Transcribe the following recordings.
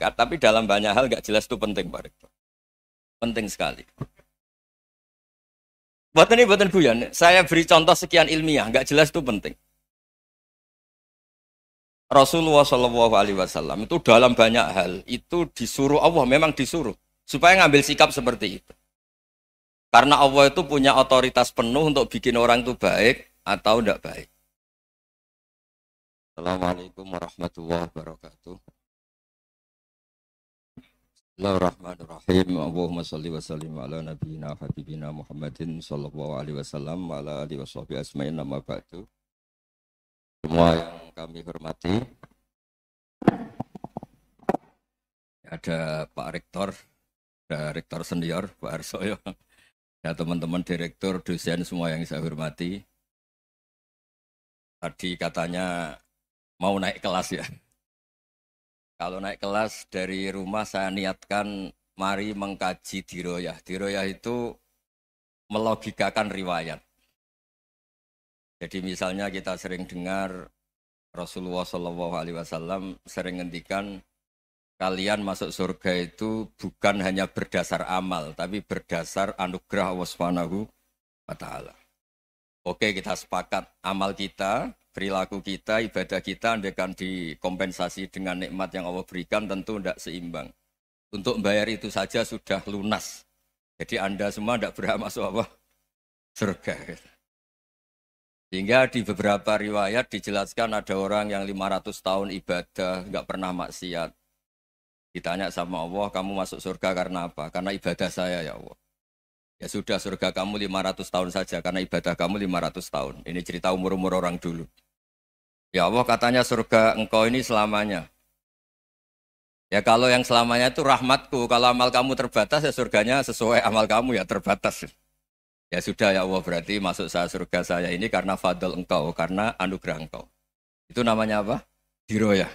Nah, tapi dalam banyak hal gak jelas itu penting Pak Rektor. Penting sekali. Buat ini ini, Buyan, saya beri contoh sekian ilmiah, gak jelas itu penting. Rasulullah saw itu dalam banyak hal itu disuruh Allah memang disuruh supaya ngambil sikap seperti itu. Karena Allah itu punya otoritas penuh untuk bikin orang itu baik atau tidak baik. Assalamualaikum warahmatullahi wabarakatuh. Bismillahirrahmanirrahim. Allahumma salli wa sallim ala nabiyyina habibina Muhammadin sallallahu alaihi wasallam wa ala alihi washabihi asma'in nama ba'du. Semua yang kami hormati ada Pak Rektor, ada Rektor senior Pak Arsoyo. Ya teman-teman direktur, dosen semua yang saya hormati. Tadi katanya mau naik kelas ya. Kalau naik kelas dari rumah saya niatkan mari mengkaji diroyah. Diroyah itu melogikakan riwayat. Jadi misalnya kita sering dengar Rasulullah Shallallahu Alaihi Wasallam sering ngendikan kalian masuk surga itu bukan hanya berdasar amal tapi berdasar anugerah Allah Subhanahu Oke, kita sepakat amal kita perilaku kita, ibadah kita andaikan dikompensasi dengan nikmat yang Allah berikan tentu tidak seimbang. Untuk bayar itu saja sudah lunas. Jadi Anda semua tidak berhak masuk apa? Surga. Sehingga di beberapa riwayat dijelaskan ada orang yang 500 tahun ibadah, nggak pernah maksiat. Ditanya sama Allah, kamu masuk surga karena apa? Karena ibadah saya ya Allah. Ya sudah surga kamu 500 tahun saja karena ibadah kamu 500 tahun. Ini cerita umur-umur orang dulu. Ya Allah katanya surga engkau ini selamanya. Ya kalau yang selamanya itu rahmatku, kalau amal kamu terbatas ya surganya sesuai amal kamu ya terbatas. Ya sudah ya Allah berarti masuk saya surga saya ini karena fadl engkau, karena anugerah engkau. Itu namanya apa? Diroya.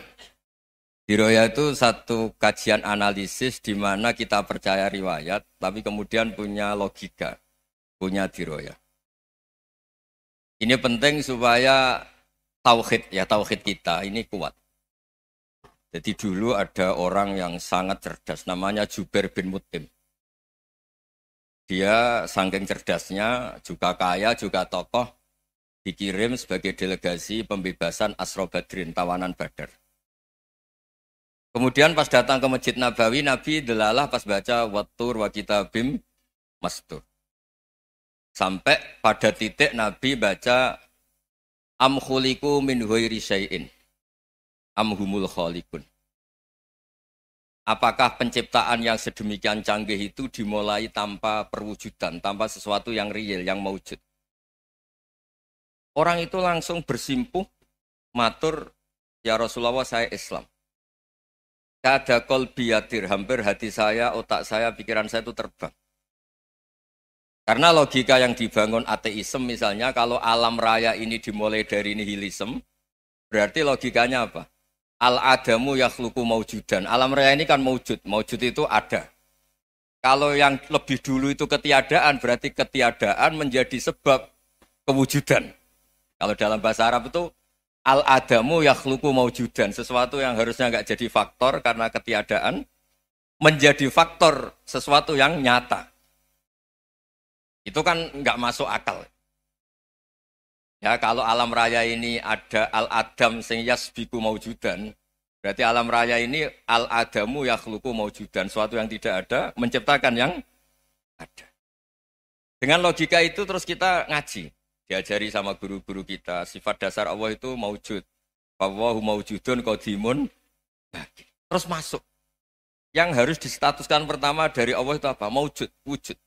Diroya itu satu kajian analisis di mana kita percaya riwayat, tapi kemudian punya logika, punya diroya. Ini penting supaya tauhid ya tauhid kita ini kuat. Jadi dulu ada orang yang sangat cerdas namanya Jubair bin Mutim. Dia saking cerdasnya juga kaya juga tokoh dikirim sebagai delegasi pembebasan Asro Badrin tawanan Badar. Kemudian pas datang ke Masjid Nabawi, Nabi delalah pas baca watur wa kitabim mastur. Sampai pada titik Nabi baca am khuliku min ghairi syai'in am humul khalikun Apakah penciptaan yang sedemikian canggih itu dimulai tanpa perwujudan, tanpa sesuatu yang real, yang mewujud? Orang itu langsung bersimpuh, matur, ya Rasulullah saya Islam. Kada kolbiyadir, hampir hati saya, otak saya, pikiran saya itu terbang. Karena logika yang dibangun ateisme misalnya kalau alam raya ini dimulai dari nihilisme, berarti logikanya apa? Al adamu yakhluqu maujudan. Alam raya ini kan maujud, maujud itu ada. Kalau yang lebih dulu itu ketiadaan, berarti ketiadaan menjadi sebab kewujudan. Kalau dalam bahasa Arab itu al adamu yakhluqu maujudan, sesuatu yang harusnya nggak jadi faktor karena ketiadaan menjadi faktor sesuatu yang nyata. Itu kan nggak masuk akal. Ya kalau alam raya ini ada al adam sing yasbiku maujudan, berarti alam raya ini al adamu yakhluku maujudan, suatu yang tidak ada menciptakan yang ada. Dengan logika itu terus kita ngaji, diajari sama guru-guru kita, sifat dasar Allah itu maujud. Fawahu maujudun qadimun Terus masuk. Yang harus distatuskan pertama dari Allah itu apa? Maujud, wujud.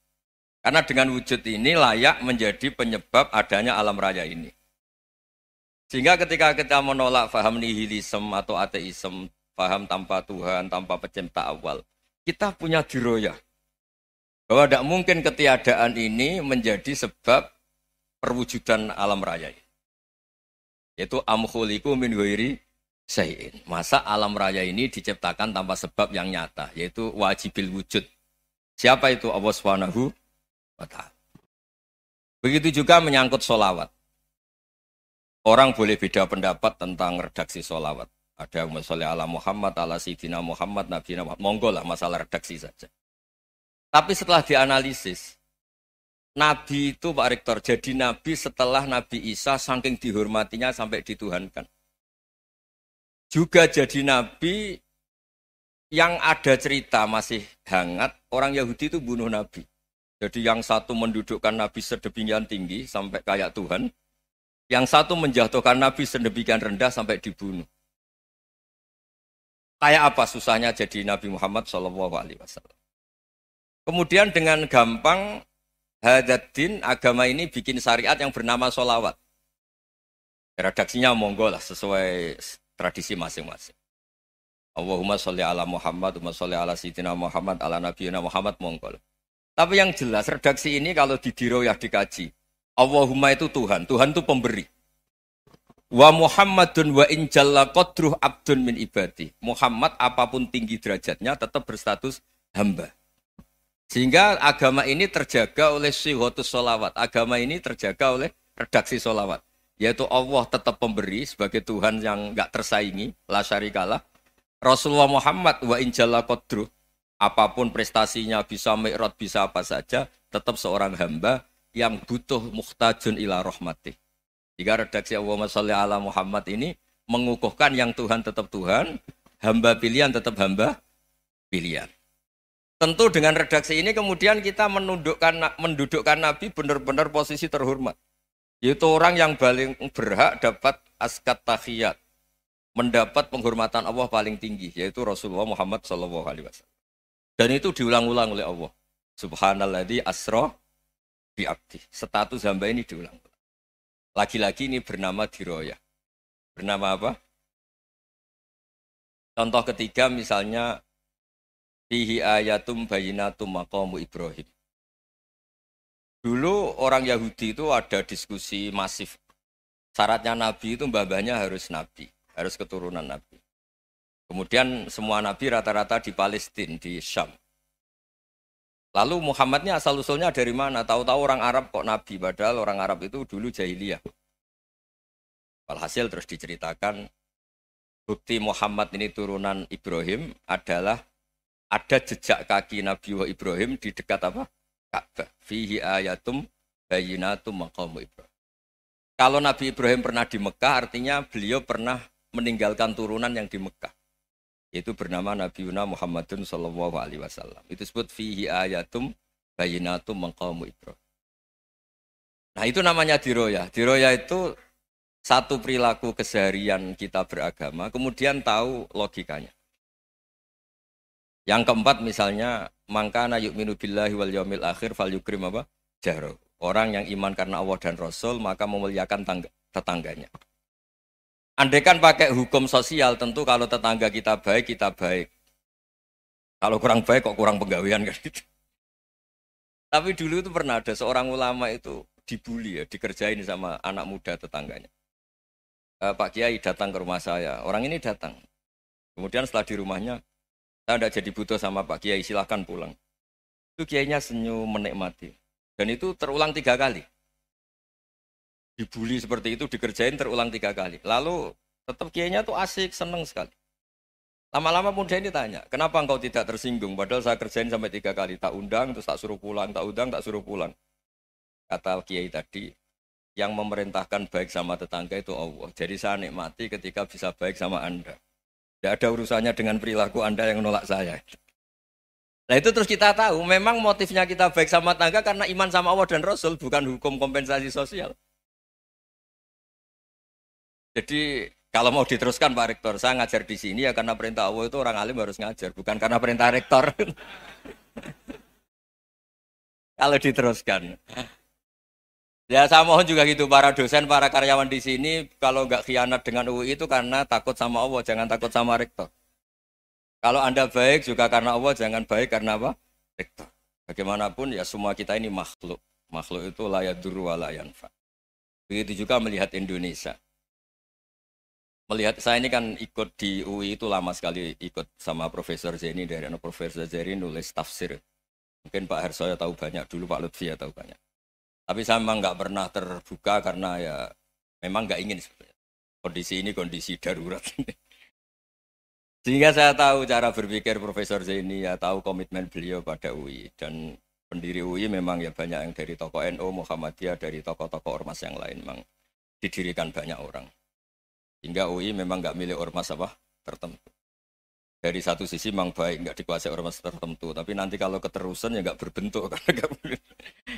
Karena dengan wujud ini layak menjadi penyebab adanya alam raya ini. Sehingga ketika kita menolak faham nihilisme atau ateisme, faham tanpa Tuhan, tanpa pencipta awal, kita punya diroyah. Bahwa tidak mungkin ketiadaan ini menjadi sebab perwujudan alam raya ini. Yaitu amkhuliku min huiri sayin. Masa alam raya ini diciptakan tanpa sebab yang nyata, yaitu wajibil wujud. Siapa itu Allah SWT? wa ta'ala. Begitu juga menyangkut solawat. Orang boleh beda pendapat tentang redaksi solawat. Ada yang mensoleh ala Muhammad, ala Sidina Muhammad, Nabi Muhammad. Monggo lah masalah redaksi saja. Tapi setelah dianalisis, Nabi itu Pak Rektor jadi Nabi setelah Nabi Isa saking dihormatinya sampai dituhankan. Juga jadi Nabi yang ada cerita masih hangat, orang Yahudi itu bunuh Nabi. Jadi yang satu mendudukkan Nabi sedemikian tinggi sampai kayak Tuhan, yang satu menjatuhkan Nabi sedemikian rendah sampai dibunuh. Kayak apa susahnya jadi Nabi Muhammad Shallallahu Alaihi Wasallam? Kemudian dengan gampang hadatin agama ini bikin syariat yang bernama solawat. Redaksinya monggo lah sesuai tradisi masing-masing. Allahumma sholli ala Muhammad, Allahumma sholli ala Sayyidina Muhammad, ala Nabi Muhammad monggo lah. Tapi yang jelas redaksi ini kalau di diroyah dikaji. Allahumma itu Tuhan, Tuhan itu pemberi. Wa Muhammadun wa in jalla qadruh abdun min ibadi. Muhammad apapun tinggi derajatnya tetap berstatus hamba. Sehingga agama ini terjaga oleh sihotus solawat. Agama ini terjaga oleh redaksi solawat. Yaitu Allah tetap pemberi sebagai Tuhan yang nggak tersaingi, la syarikalah. Rasulullah Muhammad wa in jalla qadruh apapun prestasinya bisa mikrot bisa apa saja tetap seorang hamba yang butuh muhtajun ila rahmatih jika redaksi Allahumma sholli ala Muhammad ini mengukuhkan yang Tuhan tetap Tuhan hamba pilihan tetap hamba pilihan tentu dengan redaksi ini kemudian kita menundukkan mendudukkan Nabi benar-benar posisi terhormat yaitu orang yang paling berhak dapat askat tahiyat mendapat penghormatan Allah paling tinggi yaitu Rasulullah Muhammad SAW. Dan itu diulang-ulang oleh Allah. Subhanallah di di biabdi. Status hamba ini diulang-ulang. Lagi-lagi ini bernama diroya. Bernama apa? Contoh ketiga misalnya Fihi ayatum bayinatum maqamu Ibrahim. Dulu orang Yahudi itu ada diskusi masif. Syaratnya Nabi itu mbah-mbahnya harus Nabi, harus keturunan Nabi. Kemudian semua nabi rata-rata di Palestina, di Syam. Lalu Muhammadnya asal usulnya dari mana? Tahu-tahu orang Arab kok nabi, padahal orang Arab itu dulu jahiliyah. Walhasil terus diceritakan bukti Muhammad ini turunan Ibrahim adalah ada jejak kaki Nabi Wah Ibrahim di dekat apa? Ka'bah. Fihi ayatum bayinatum maqamu Ibrahim. Kalau Nabi Ibrahim pernah di Mekah, artinya beliau pernah meninggalkan turunan yang di Mekah yaitu bernama Nabi Yuna Muhammadun Shallallahu Alaihi Wasallam. Itu disebut fihi ayatum bayinatum mengkamu ibro. Nah itu namanya diroya. Diroya itu satu perilaku keseharian kita beragama, kemudian tahu logikanya. Yang keempat misalnya mangkana yu'minu billahi wal yaumil akhir fal yukrim apa? Jaro. Orang yang iman karena Allah dan Rasul maka memuliakan tangga, tetangganya. Andaikan pakai hukum sosial tentu kalau tetangga kita baik kita baik. Kalau kurang baik kok kurang penggawean kan gitu. Tapi dulu itu pernah ada seorang ulama itu dibully ya, dikerjain sama anak muda tetangganya. E, Pak Kiai datang ke rumah saya, orang ini datang. Kemudian setelah di rumahnya, saya tidak jadi butuh sama Pak Kiai, silahkan pulang. Itu Kiainya senyum menikmati. Dan itu terulang tiga kali dibully seperti itu dikerjain terulang tiga kali lalu tetap kiainya tuh asik seneng sekali lama-lama muda ini tanya kenapa engkau tidak tersinggung padahal saya kerjain sampai tiga kali tak undang terus tak suruh pulang tak undang tak suruh pulang kata kiai tadi yang memerintahkan baik sama tetangga itu Allah jadi saya nikmati ketika bisa baik sama anda tidak ada urusannya dengan perilaku anda yang menolak saya Nah itu terus kita tahu, memang motifnya kita baik sama tetangga karena iman sama Allah dan Rasul, bukan hukum kompensasi sosial. Jadi kalau mau diteruskan Pak Rektor, saya ngajar di sini ya karena perintah Allah itu orang alim harus ngajar, bukan karena perintah Rektor. kalau diteruskan. Ya saya mohon juga gitu para dosen, para karyawan di sini kalau nggak khianat dengan UI itu karena takut sama Allah, jangan takut sama Rektor. Kalau Anda baik juga karena Allah, jangan baik karena apa? Rektor. Bagaimanapun ya semua kita ini makhluk. Makhluk itu layak duru wa Begitu juga melihat Indonesia melihat saya ini kan ikut di UI itu lama sekali ikut sama Profesor Zeni dari anak Profesor Zeni nulis tafsir mungkin Pak Harsoyo tahu banyak dulu Pak Lutfi ya tahu banyak tapi saya memang nggak pernah terbuka karena ya memang nggak ingin sebenarnya kondisi ini kondisi darurat sehingga saya tahu cara berpikir Profesor Zeni ya tahu komitmen beliau pada UI dan pendiri UI memang ya banyak yang dari tokoh NU NO, Muhammadiyah dari tokoh-tokoh ormas yang lain memang didirikan banyak orang Hingga UI memang nggak milik ormas apa tertentu. Dari satu sisi memang baik nggak dikuasai ormas tertentu, tapi nanti kalau keterusan ya nggak berbentuk karena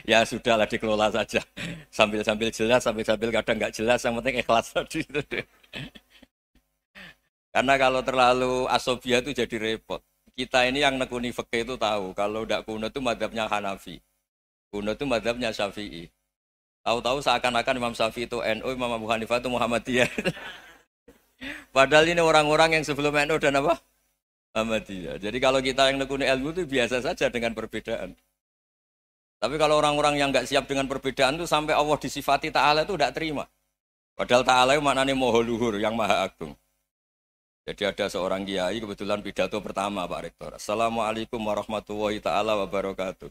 ya sudahlah dikelola saja sambil-sambil jelas sambil-sambil kadang nggak jelas yang penting ikhlas tadi Karena kalau terlalu asobia itu jadi repot. Kita ini yang nekuni fikih itu tahu kalau tidak kuno itu madhabnya Hanafi, kuno itu madhabnya Syafi'i. Tahu-tahu seakan-akan Imam Syafi'i itu NU, Imam Abu Hanifah itu Muhammadiyah. Padahal ini orang-orang yang sebelum NU dan apa? Ahmadiyah. Jadi kalau kita yang nekuni ilmu itu biasa saja dengan perbedaan. Tapi kalau orang-orang yang nggak siap dengan perbedaan itu sampai Allah disifati Ta'ala itu tidak terima. Padahal Ta'ala itu maknanya moho luhur yang maha agung. Jadi ada seorang kiai kebetulan pidato pertama Pak Rektor. Assalamualaikum warahmatullahi ta'ala wabarakatuh.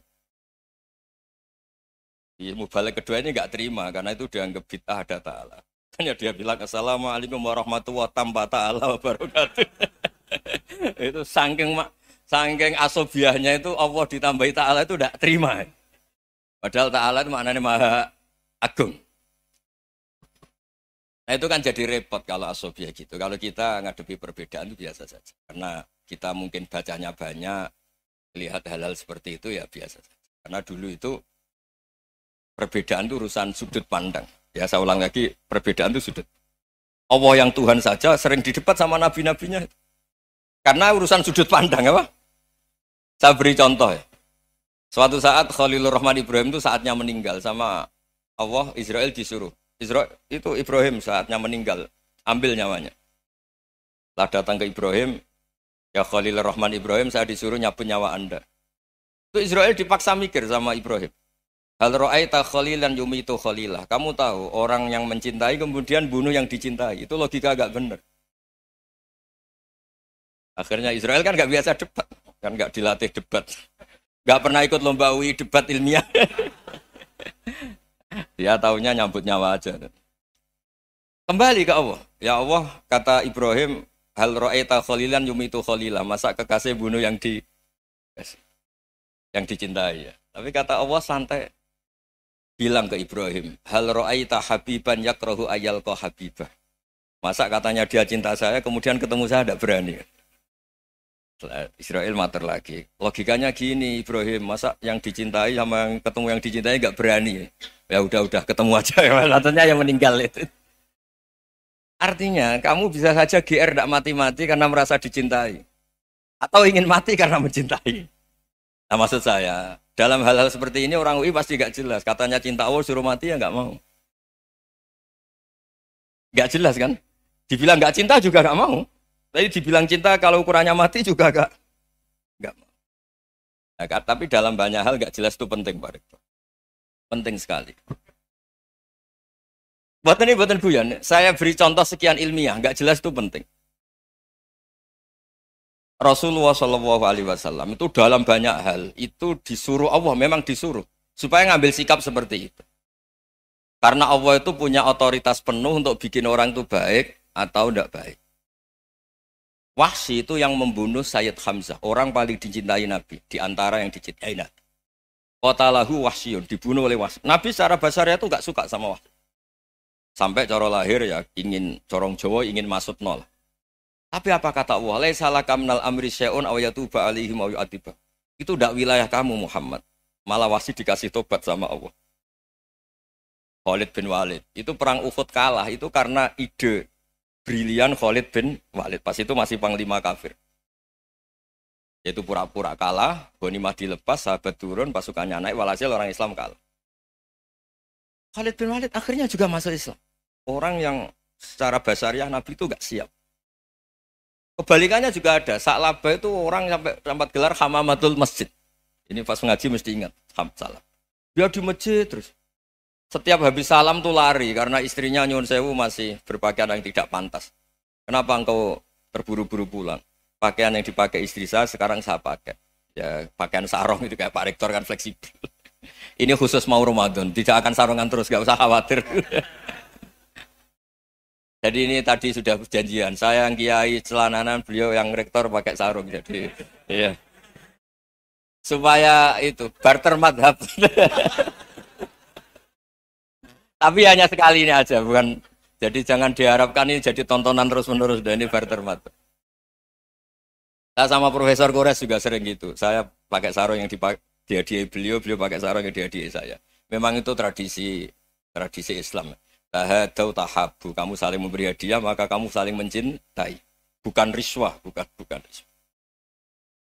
Iya, mubalik kedua ini nggak terima karena itu dianggap bid'ah ada ta'ala. Hanya dia bilang assalamualaikum warahmatullahi tambah ta'ala wabarakatuh. itu saking saking asobiahnya itu Allah ditambahi ta'ala itu tidak terima. Padahal ta'ala itu maknanya maha agung. Nah itu kan jadi repot kalau asobiah gitu. Kalau kita ngadepi perbedaan itu biasa saja. Karena kita mungkin bacanya banyak, lihat hal-hal seperti itu ya biasa saja. Karena dulu itu perbedaan itu urusan sudut pandang. Ya saya ulang lagi, perbedaan itu sudut. Allah yang Tuhan saja sering didebat sama nabi-nabinya. Karena urusan sudut pandang apa? Saya beri contoh ya. Suatu saat Khalilur Rahman Ibrahim itu saatnya meninggal sama Allah Israel disuruh. Israel itu Ibrahim saatnya meninggal, ambil nyawanya. Lah datang ke Ibrahim, ya Khalilur Rahman Ibrahim saya disuruh nyapu nyawa Anda. Itu Israel dipaksa mikir sama Ibrahim. Hal ro'aita khalilan yumitu khalilah. Kamu tahu orang yang mencintai kemudian bunuh yang dicintai. Itu logika agak benar. Akhirnya Israel kan nggak biasa debat, kan nggak dilatih debat, nggak pernah ikut lomba UI debat ilmiah. Dia ya, tahunya nyambut nyawa aja. Kembali ke Allah. Ya Allah, kata Ibrahim, hal ro'aita khalilan yumitu khalilah. Masa kekasih bunuh yang di yang dicintai ya. Tapi kata Allah santai, bilang ke Ibrahim, hal ro'aita habiban yakrohu ayal ko habibah. Masa katanya dia cinta saya, kemudian ketemu saya tidak berani. Israel mater lagi. Logikanya gini Ibrahim, masa yang dicintai sama yang ketemu yang dicintai nggak berani. Ya udah-udah ketemu aja, katanya yang meninggal itu. Artinya kamu bisa saja GR tidak mati-mati karena merasa dicintai. Atau ingin mati karena mencintai. Nah maksud saya, dalam hal-hal seperti ini orang UI pasti gak jelas. Katanya cinta Allah suruh mati ya gak mau. Gak jelas kan? Dibilang gak cinta juga gak mau. Tapi dibilang cinta kalau ukurannya mati juga gak, gak mau. Nah, tapi dalam banyak hal gak jelas itu penting Pak Rektor. Penting sekali. Buat ini buatan ya. guyon, saya beri contoh sekian ilmiah, gak jelas itu penting. Rasulullah Shallallahu Alaihi Wasallam itu dalam banyak hal itu disuruh Allah memang disuruh supaya ngambil sikap seperti itu karena Allah itu punya otoritas penuh untuk bikin orang itu baik atau tidak baik Wahsi itu yang membunuh Sayyid Hamzah orang paling dicintai Nabi di antara yang dicintai Nabi kota lahu Wahsyun dibunuh oleh Wahsi Nabi secara bahasa itu nggak suka sama Wahsi sampai coro lahir ya ingin corong Jawa ingin masuk nol tapi apa kata Allah? Laisa laka minal amri syai'un aw yatuba alaihim aw yu'adzibah. Itu tidak wilayah kamu Muhammad. Malah wasi dikasih tobat sama Allah. Khalid bin Walid. Itu perang Uhud kalah itu karena ide brilian Khalid bin Walid. Pas itu masih panglima kafir. Yaitu pura-pura kalah, Ghanimah lepas, sahabat turun, pasukannya naik, walhasil orang Islam kalah. Khalid bin Walid akhirnya juga masuk Islam. Orang yang secara basariah Nabi itu gak siap. Kebalikannya juga ada. saat laba itu orang sampai tempat gelar hamamatul masjid. Ini pas mengaji mesti ingat salam. Dia di masjid terus. Setiap habis salam tuh lari karena istrinya Nyun Sewu masih berpakaian yang tidak pantas. Kenapa engkau terburu-buru pulang? Pakaian yang dipakai istri saya sekarang saya pakai. Ya pakaian sarong itu kayak Pak Rektor kan fleksibel. Ini khusus mau Ramadan, tidak akan sarungan terus, gak usah khawatir. Jadi ini tadi sudah perjanjian. Saya yang kiai celananan, beliau yang rektor pakai sarung. Jadi iya. Supaya itu barter madhab. Tapi hanya sekali ini aja, bukan. Jadi jangan diharapkan ini jadi tontonan terus-menerus. Dan ini barter madhab. Saya sama Profesor Kores juga sering gitu. Saya pakai sarung yang dipakai dihadiahi beliau, beliau pakai sarung yang dihadiahi saya. Memang itu tradisi tradisi Islam. Tahadau tahabu, kamu saling memberi hadiah maka kamu saling mencintai. Bukan riswah, bukan bukan riswah.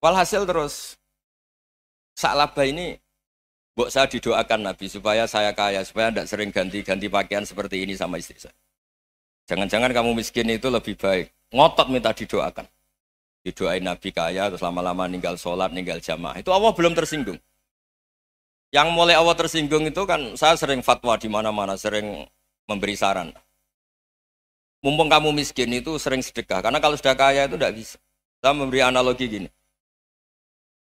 Walhasil terus Sa'labah ini buat saya didoakan Nabi supaya saya kaya, supaya tidak sering ganti-ganti pakaian seperti ini sama istri saya. Jangan-jangan kamu miskin itu lebih baik. Ngotot minta didoakan. Didoain Nabi kaya, terus lama-lama ninggal sholat, ninggal jamaah. Itu Allah belum tersinggung. Yang mulai Allah tersinggung itu kan saya sering fatwa di mana-mana, sering memberi saran. Mumpung kamu miskin itu sering sedekah, karena kalau sudah kaya itu tidak bisa. Saya memberi analogi gini.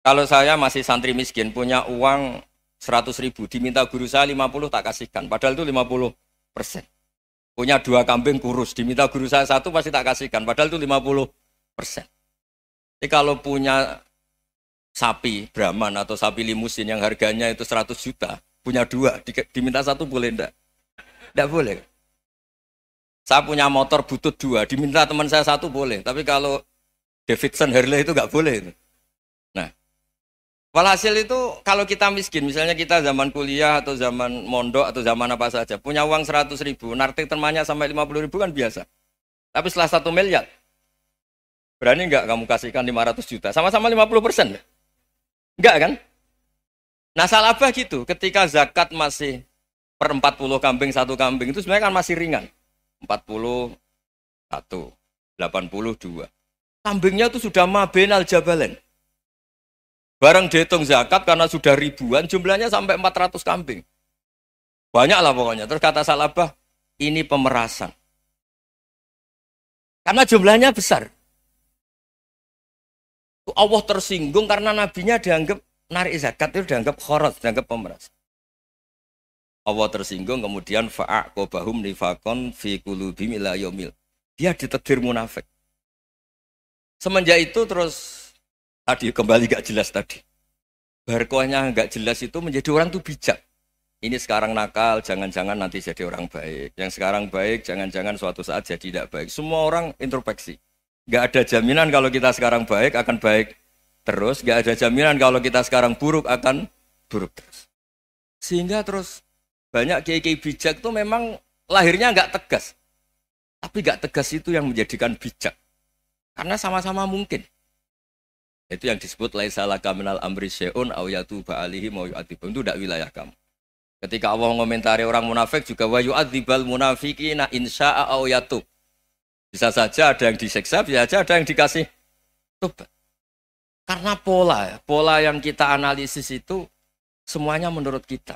Kalau saya masih santri miskin, punya uang 100 ribu, diminta guru saya 50 tak kasihkan. Padahal itu 50 persen. Punya dua kambing kurus, diminta guru saya satu pasti tak kasihkan. Padahal itu 50 persen. Jadi kalau punya sapi Brahman atau sapi limusin yang harganya itu 100 juta, punya dua, diminta satu boleh enggak? Tidak boleh. Saya punya motor butut dua, diminta teman saya satu boleh. Tapi kalau Davidson Harley itu nggak boleh. Nah, walhasil itu kalau kita miskin, misalnya kita zaman kuliah atau zaman mondok atau zaman apa saja, punya uang 100 ribu, nartik temannya sampai 50 ribu kan biasa. Tapi setelah satu miliar, ya, berani nggak kamu kasihkan 500 juta? Sama-sama 50 persen. Enggak kan? Nah, salah apa gitu. Ketika zakat masih per 40 kambing satu kambing itu sebenarnya kan masih ringan 41 82 kambingnya itu sudah mabenal jabalen barang dihitung zakat karena sudah ribuan jumlahnya sampai 400 kambing banyak lah pokoknya terus kata Salabah ini pemerasan karena jumlahnya besar Allah tersinggung karena nabinya dianggap narik zakat itu dianggap khoros, dianggap pemerasan. Allah tersinggung kemudian fa'aqobahum nifakon fi kulubi ila yomil Dia ditetir munafik. Semenjak itu terus tadi kembali gak jelas tadi. berkuahnya gak jelas itu menjadi orang tuh bijak. Ini sekarang nakal, jangan-jangan nanti jadi orang baik. Yang sekarang baik, jangan-jangan suatu saat jadi tidak baik. Semua orang introspeksi. Gak ada jaminan kalau kita sekarang baik akan baik terus. Gak ada jaminan kalau kita sekarang buruk akan buruk terus. Sehingga terus banyak kiai-kiai bijak itu memang lahirnya nggak tegas. Tapi nggak tegas itu yang menjadikan bijak. Karena sama-sama mungkin. Itu yang disebut laisalah kaminal amri syaun awyatu baalihi mau Itu tidak wilayah kamu. Ketika Allah mengomentari orang munafik juga wa yu'adzibal munafiqina insya aw yatub. Bisa saja ada yang diseksa bisa saja ada yang dikasih tobat. Karena pola, pola yang kita analisis itu semuanya menurut kita.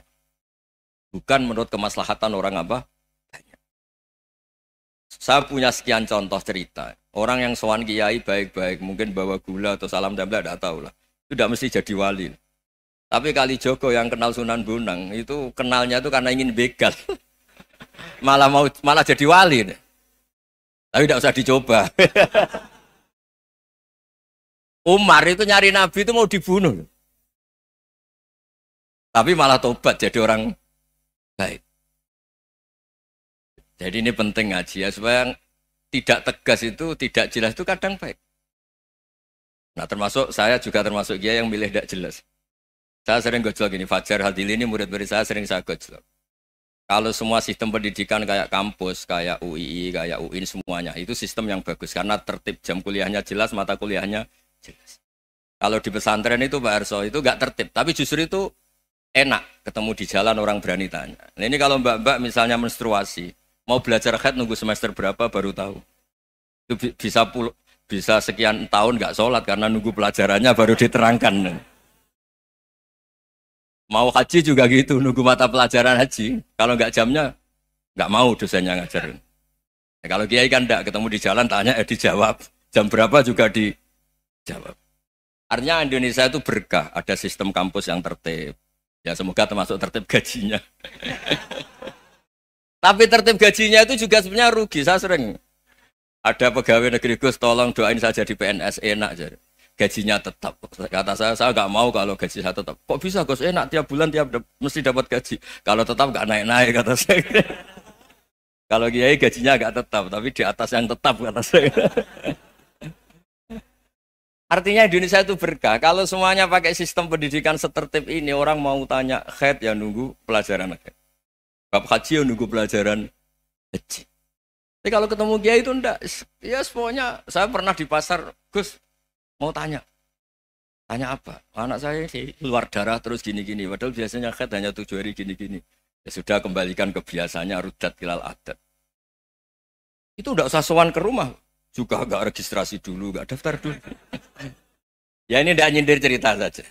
Bukan menurut kemaslahatan orang apa? Banyak. Saya punya sekian contoh cerita. Orang yang sowan kiai baik-baik, mungkin bawa gula atau salam tempel, tidak tahu lah. Itu tidak mesti jadi wali. Tapi kali Joko yang kenal Sunan Bonang itu kenalnya itu karena ingin begal. malah mau malah jadi wali. Nih. Tapi tidak usah dicoba. Umar itu nyari Nabi itu mau dibunuh. Tapi malah tobat jadi orang baik. Jadi ini penting ngaji ya, supaya tidak tegas itu, tidak jelas itu kadang baik. Nah termasuk saya juga termasuk dia yang milih tidak jelas. Saya sering gojol gini, Fajar Hadili ini murid-murid saya sering saya gojol. Kalau semua sistem pendidikan kayak kampus, kayak UII, kayak UIN semuanya, itu sistem yang bagus karena tertib jam kuliahnya jelas, mata kuliahnya jelas. Kalau di pesantren itu Pak Arso itu nggak tertib, tapi justru itu enak ketemu di jalan orang berani tanya. Nah, ini kalau mbak-mbak misalnya menstruasi, mau belajar head nunggu semester berapa baru tahu. Itu bisa pul bisa sekian tahun nggak sholat karena nunggu pelajarannya baru diterangkan. Mau haji juga gitu, nunggu mata pelajaran haji. Kalau nggak jamnya, nggak mau dosennya ngajar. Nah, kalau kiai kan enggak ketemu di jalan tanya eh dijawab. Jam berapa juga dijawab. Artinya Indonesia itu berkah, ada sistem kampus yang tertib, Ya semoga termasuk tertib gajinya. Tapi tertib gajinya itu juga sebenarnya rugi. Saya sering ada pegawai negeri Gus tolong doain saja di PNS enak jadi gajinya tetap. Kata saya saya nggak mau kalau gaji saya tetap. Kok bisa Gus enak tiap bulan tiap de- mesti dapat gaji. Kalau tetap nggak naik-naik kata saya. kalau kiai gajinya nggak tetap tapi di atas yang tetap kata saya. Artinya Indonesia itu berkah. Kalau semuanya pakai sistem pendidikan setertib ini, orang mau tanya head ya nunggu pelajaran head. Bab haji ya nunggu pelajaran haji. Tapi kalau ketemu kiai itu ndak, ya semuanya saya pernah di pasar, Gus mau tanya, tanya apa? Anak saya sih keluar darah terus gini-gini. Padahal biasanya head hanya tujuh hari gini-gini. Ya sudah kembalikan kebiasaannya rudat kilal adat. Itu ndak usah sowan ke rumah, juga gak registrasi dulu, gak daftar dulu. ya ini tidak nyindir cerita saja.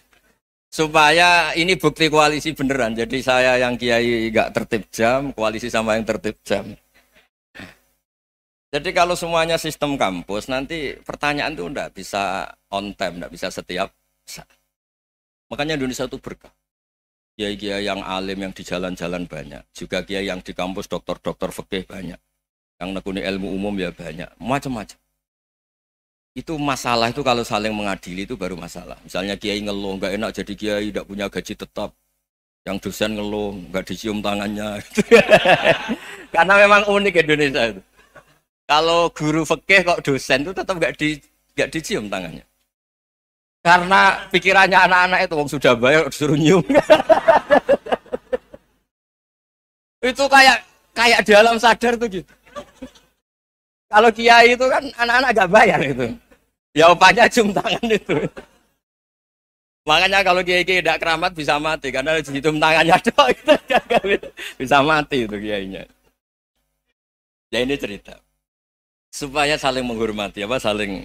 Supaya ini bukti koalisi beneran. Jadi saya yang kiai gak tertib jam, koalisi sama yang tertib jam. Jadi kalau semuanya sistem kampus, nanti pertanyaan tuh ndak bisa on time, ndak bisa setiap saat. Makanya Indonesia itu berkah. Kiai-kiai yang alim yang di jalan-jalan banyak, juga kiai yang di kampus dokter-dokter fikih banyak yang nekuni ilmu umum ya banyak macam-macam itu masalah itu kalau saling mengadili itu baru masalah misalnya kiai ngeluh nggak enak jadi kiai tidak punya gaji tetap yang dosen ngeluh nggak dicium tangannya karena memang unik Indonesia itu kalau guru fikih kok dosen itu tetap nggak di dicium tangannya karena pikirannya anak-anak itu wong sudah bayar disuruh nyium itu kayak kayak di alam sadar tuh gitu kalau kiai itu kan anak-anak gak bayar itu. Jawabannya cium tangan itu. Makanya kalau kiai kiai tidak keramat bisa mati karena dihitung tangannya doh itu bisa mati itu kiainya. Ya ini cerita supaya saling menghormati apa saling.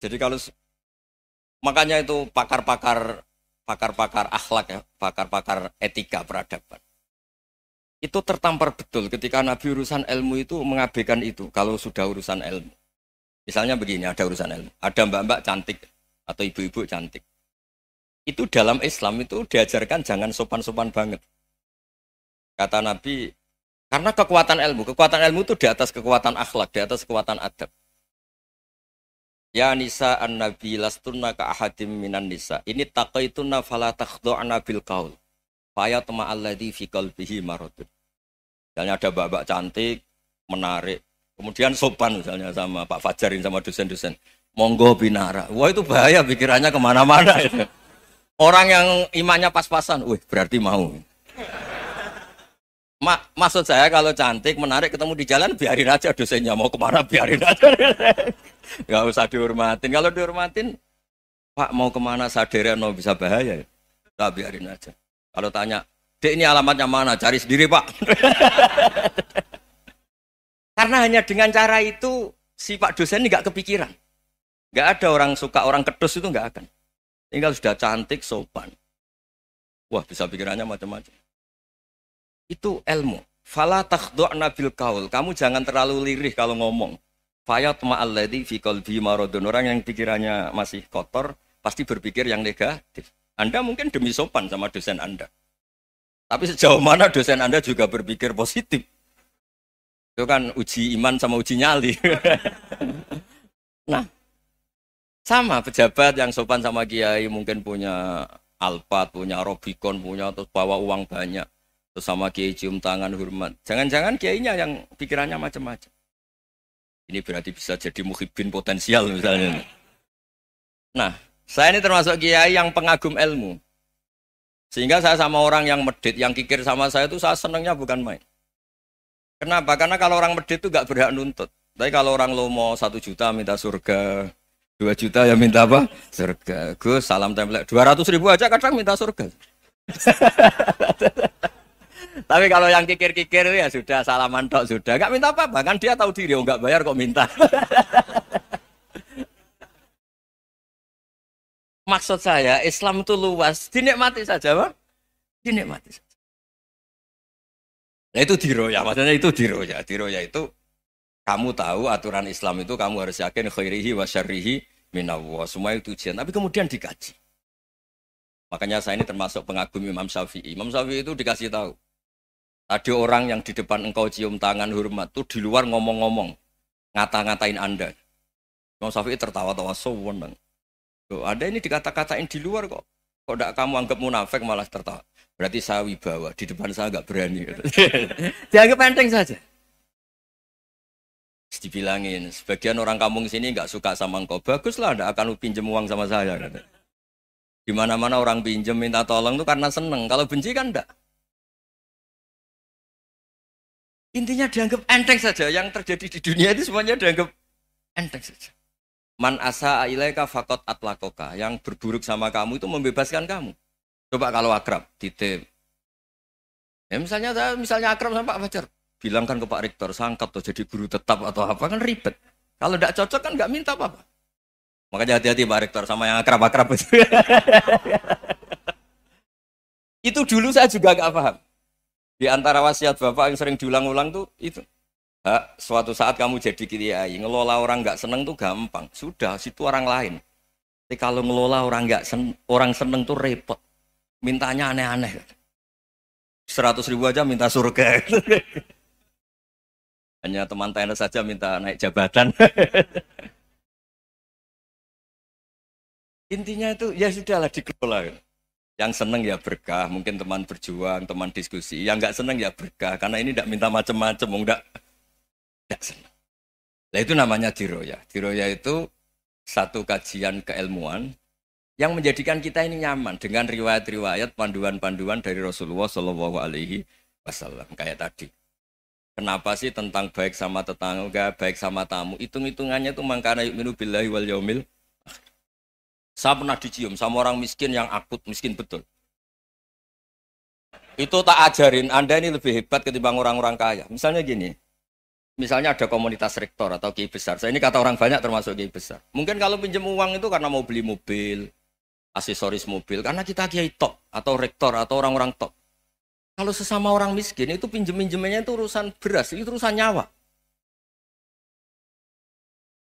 Jadi kalau makanya itu pakar-pakar pakar-pakar akhlak ya, pakar-pakar etika peradaban itu tertampar betul ketika Nabi urusan ilmu itu mengabaikan itu kalau sudah urusan ilmu. Misalnya begini, ada urusan ilmu. Ada mbak-mbak cantik atau ibu-ibu cantik. Itu dalam Islam itu diajarkan jangan sopan-sopan banget. Kata Nabi, karena kekuatan ilmu, kekuatan ilmu itu di atas kekuatan akhlak, di atas kekuatan adab. Ya nisa an nabi lastunna ka ahadim minan nisa. Ini taqaituna fala takhdu'na bil qaul. Faya tama fi qalbihi maradun. Misalnya ada mbak-mbak cantik, menarik, kemudian sopan misalnya sama Pak Fajarin sama dosen-dosen. Monggo binara. Wah itu bahaya pikirannya kemana-mana itu. Orang yang imannya pas-pasan, wih berarti mau. Ma maksud saya kalau cantik, menarik, ketemu di jalan, biarin aja dosennya mau kemana, biarin aja. Gak usah dihormatin. Kalau dihormatin, Pak mau kemana no bisa bahaya ya? Nah, biarin aja. Kalau tanya, Dek ini alamatnya mana? Cari sendiri pak. Karena hanya dengan cara itu si pak dosen ini nggak kepikiran. Nggak ada orang suka orang kedus itu nggak akan. Tinggal sudah cantik, sopan. Wah bisa pikirannya macam-macam. Itu ilmu. Fala takhdu'na bil kaul. Kamu jangan terlalu lirih kalau ngomong. Fayat ma'alladhi fi kalbi maradun. Orang yang pikirannya masih kotor, pasti berpikir yang negatif. Anda mungkin demi sopan sama dosen Anda. Tapi sejauh mana dosen Anda juga berpikir positif? Itu kan uji iman sama uji nyali. nah, sama pejabat yang sopan sama kiai mungkin punya Alphard, punya Robicon, punya atau bawa uang banyak. Terus sama kiai cium tangan hormat. Jangan-jangan kiainya yang pikirannya macam-macam. Ini berarti bisa jadi muhibbin potensial misalnya. Nah, saya ini termasuk kiai yang pengagum ilmu. Sehingga saya sama orang yang medit, yang kikir sama saya itu saya senangnya bukan main. Kenapa? Karena kalau orang medit itu gak berhak nuntut. Tapi kalau orang lo mau satu juta minta surga, dua juta ya minta apa? Surga. Gue salam template. Dua ratus ribu aja kadang minta surga. Tapi kalau yang kikir-kikir ya sudah salaman dok sudah. Gak minta apa-apa. Kan dia tahu diri, oh, gak bayar kok minta. maksud saya Islam itu luas, dinikmati saja, Bang. Dinikmati saja. Nah itu diroya, maksudnya itu diroya. Diroya itu kamu tahu aturan Islam itu kamu harus yakin khairihi wa syarrihi minallah. Semua itu ujian, tapi kemudian dikaji. Makanya saya ini termasuk pengagum Imam Syafi'i. Imam Syafi'i itu dikasih tahu. Tadi orang yang di depan engkau cium tangan hormat itu di luar ngomong-ngomong, ngata-ngatain Anda. Imam Syafi'i tertawa-tawa so wonderful. Loh, ada ini dikata-katain di luar kok. Kok tidak kamu anggap munafik malah tertawa. Berarti saya wibawa, di depan saya nggak berani. Dianggap penting saja. Terus dibilangin, sebagian orang kampung sini nggak suka sama engkau. Baguslah, ndak akan pinjam uang sama saya. Kata. Di mana-mana orang pinjam minta tolong itu karena seneng. Kalau benci kan ndak. Intinya dianggap enteng saja. Yang terjadi di dunia itu semuanya dianggap enteng saja. Man asa ilaika fakot atlakoka. Yang berburuk sama kamu itu membebaskan kamu. Coba kalau akrab, titip. Ya misalnya saya, misalnya akrab sama Pak Fajar. Bilangkan ke Pak Rektor, sangkat atau jadi guru tetap atau apa, kan ribet. Kalau tidak cocok kan nggak minta apa-apa. Makanya hati-hati Pak Rektor sama yang akrab-akrab itu. itu dulu saya juga nggak paham. Di antara wasiat Bapak yang sering diulang-ulang tuh itu. Ha, suatu saat kamu jadi kiai, ngelola orang nggak seneng tuh gampang. Sudah, situ orang lain. Tapi kalau ngelola orang nggak sen, orang seneng tuh repot. Mintanya aneh-aneh. Seratus ribu aja minta surga. Hanya teman tenis saja minta naik jabatan. Intinya itu ya sudahlah dikelola. Yang seneng ya berkah, mungkin teman berjuang, teman diskusi. Yang nggak seneng ya berkah, karena ini tidak minta macam-macam, enggak tidak senang. Nah itu namanya diroya. Diroya itu satu kajian keilmuan yang menjadikan kita ini nyaman dengan riwayat-riwayat panduan-panduan dari Rasulullah Shallallahu Alaihi Wasallam kayak tadi. Kenapa sih tentang baik sama tetangga, baik sama tamu? Hitung-hitungannya itu mangkana minu billahi wal yaumil saya pernah dicium sama orang miskin yang akut miskin betul. Itu tak ajarin, Anda ini lebih hebat ketimbang orang-orang kaya. Misalnya gini, Misalnya ada komunitas rektor atau ki besar. Saya ini kata orang banyak termasuk ki besar. Mungkin kalau pinjam uang itu karena mau beli mobil, aksesoris mobil, karena kita kiai top atau rektor atau orang-orang top. Kalau sesama orang miskin itu pinjem pinjemnya itu urusan beras, itu urusan nyawa.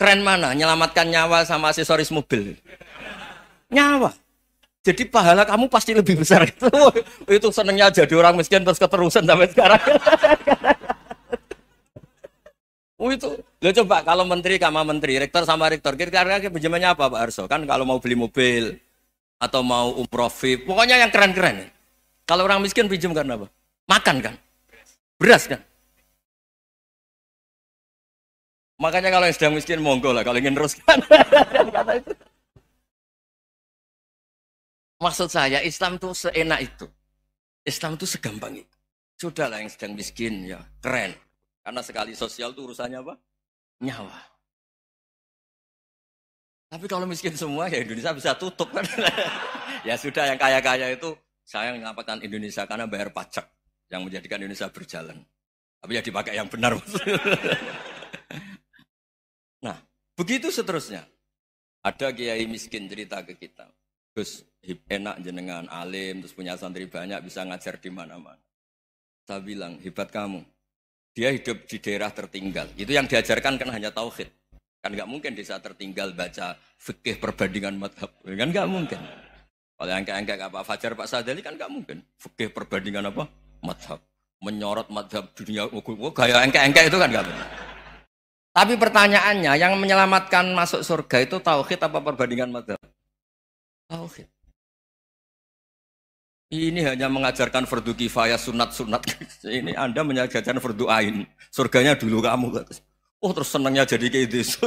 Keren mana? Nyelamatkan nyawa sama aksesoris mobil. Nyawa. Jadi pahala kamu pasti lebih besar itu. itu senengnya jadi orang miskin terus keterusan sampai sekarang. Oh itu. Lo coba kalau menteri sama menteri, rektor sama rektor, kira-kira pinjamannya apa Pak Arso? Kan kalau mau beli mobil atau mau umroh VIP, pokoknya yang keren-keren. Kalau orang miskin pinjam karena apa? Makan kan? Beras kan? Makanya kalau yang sedang miskin monggo lah, kalau ingin teruskan. Maksud saya Islam tuh seenak itu. Islam tuh segampang itu. Sudahlah yang sedang miskin ya, keren. Karena sekali sosial itu urusannya apa? Nyawa. Tapi kalau miskin semua ya Indonesia bisa tutup kan. ya sudah yang kaya-kaya itu saya mengapakan Indonesia karena bayar pajak yang menjadikan Indonesia berjalan. Tapi ya dipakai yang benar. nah, begitu seterusnya. Ada kiai miskin cerita ke kita. Terus enak jenengan alim, terus punya santri banyak, bisa ngajar di mana-mana. Saya bilang, hebat kamu. Dia hidup di daerah tertinggal. Itu yang diajarkan kan hanya tauhid. Kan nggak mungkin desa tertinggal baca fikih perbandingan madhab. Kan nggak mungkin. Kalau yang kayak apa Fajar, Pak Sadali kan nggak mungkin. Fikih perbandingan apa? Madhab. Menyorot madhab dunia. Oh, gaya kayak engke itu kan nggak benar. Tapi pertanyaannya, yang menyelamatkan masuk surga itu tauhid apa perbandingan madhab? Tauhid. Ini hanya mengajarkan fardu kifayah sunat-sunat. Ini Anda mengajarkan fardu ain. Surganya dulu kamu. Oh terus senangnya jadi kayak itu.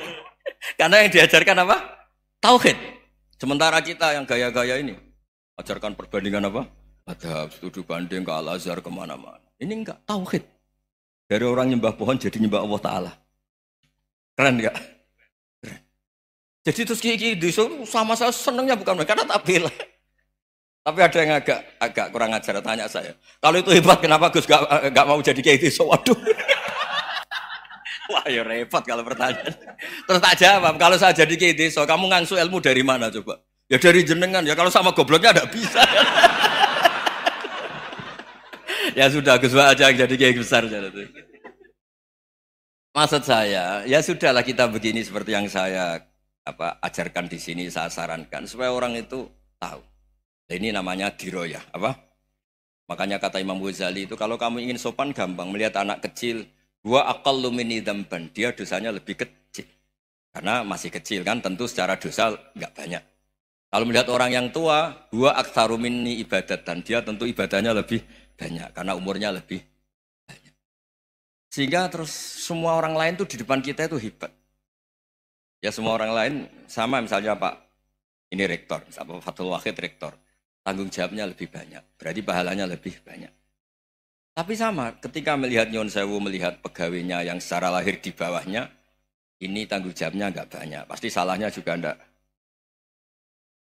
Karena yang diajarkan apa? Tauhid. Sementara kita yang gaya-gaya ini ajarkan perbandingan apa? Ada studi banding ke Al-Azhar kemana-mana. Ini enggak tauhid. Dari orang nyembah pohon jadi nyembah Allah Ta'ala. Keren enggak? Keren. Jadi terus kiki gitu, di sama saya senangnya bukan karena tak bilang. Tapi ada yang agak agak kurang ajar tanya saya. Kalau itu hebat kenapa Gus gak, gak mau jadi kayak itu? Waduh. Wah, ya repot kalau pertanyaan. Terus tak jawab, kalau saya jadi kayak so, kamu ngangsu ilmu dari mana coba? Ya dari jenengan. Ya kalau sama gobloknya enggak bisa. ya sudah Gus aja jadi kayak besar jadi. Maksud saya, ya sudahlah kita begini seperti yang saya apa ajarkan di sini, saya sarankan supaya orang itu tahu. Ini namanya diroyah, apa? Makanya kata Imam Ghazali itu kalau kamu ingin sopan gampang melihat anak kecil, gua akal lumini dampen, dia dosanya lebih kecil. Karena masih kecil kan tentu secara dosa nggak banyak. Kalau melihat orang yang tua, gua aktarumini ibadat dan dia tentu ibadahnya lebih banyak karena umurnya lebih banyak. Sehingga terus semua orang lain tuh di depan kita itu hebat. Ya semua orang lain sama misalnya Pak ini rektor, Pak Fatul Wahid rektor tanggung jawabnya lebih banyak. Berarti pahalanya lebih banyak. Tapi sama, ketika melihat Nyon Sewu, melihat pegawainya yang secara lahir di bawahnya, ini tanggung jawabnya enggak banyak. Pasti salahnya juga enggak.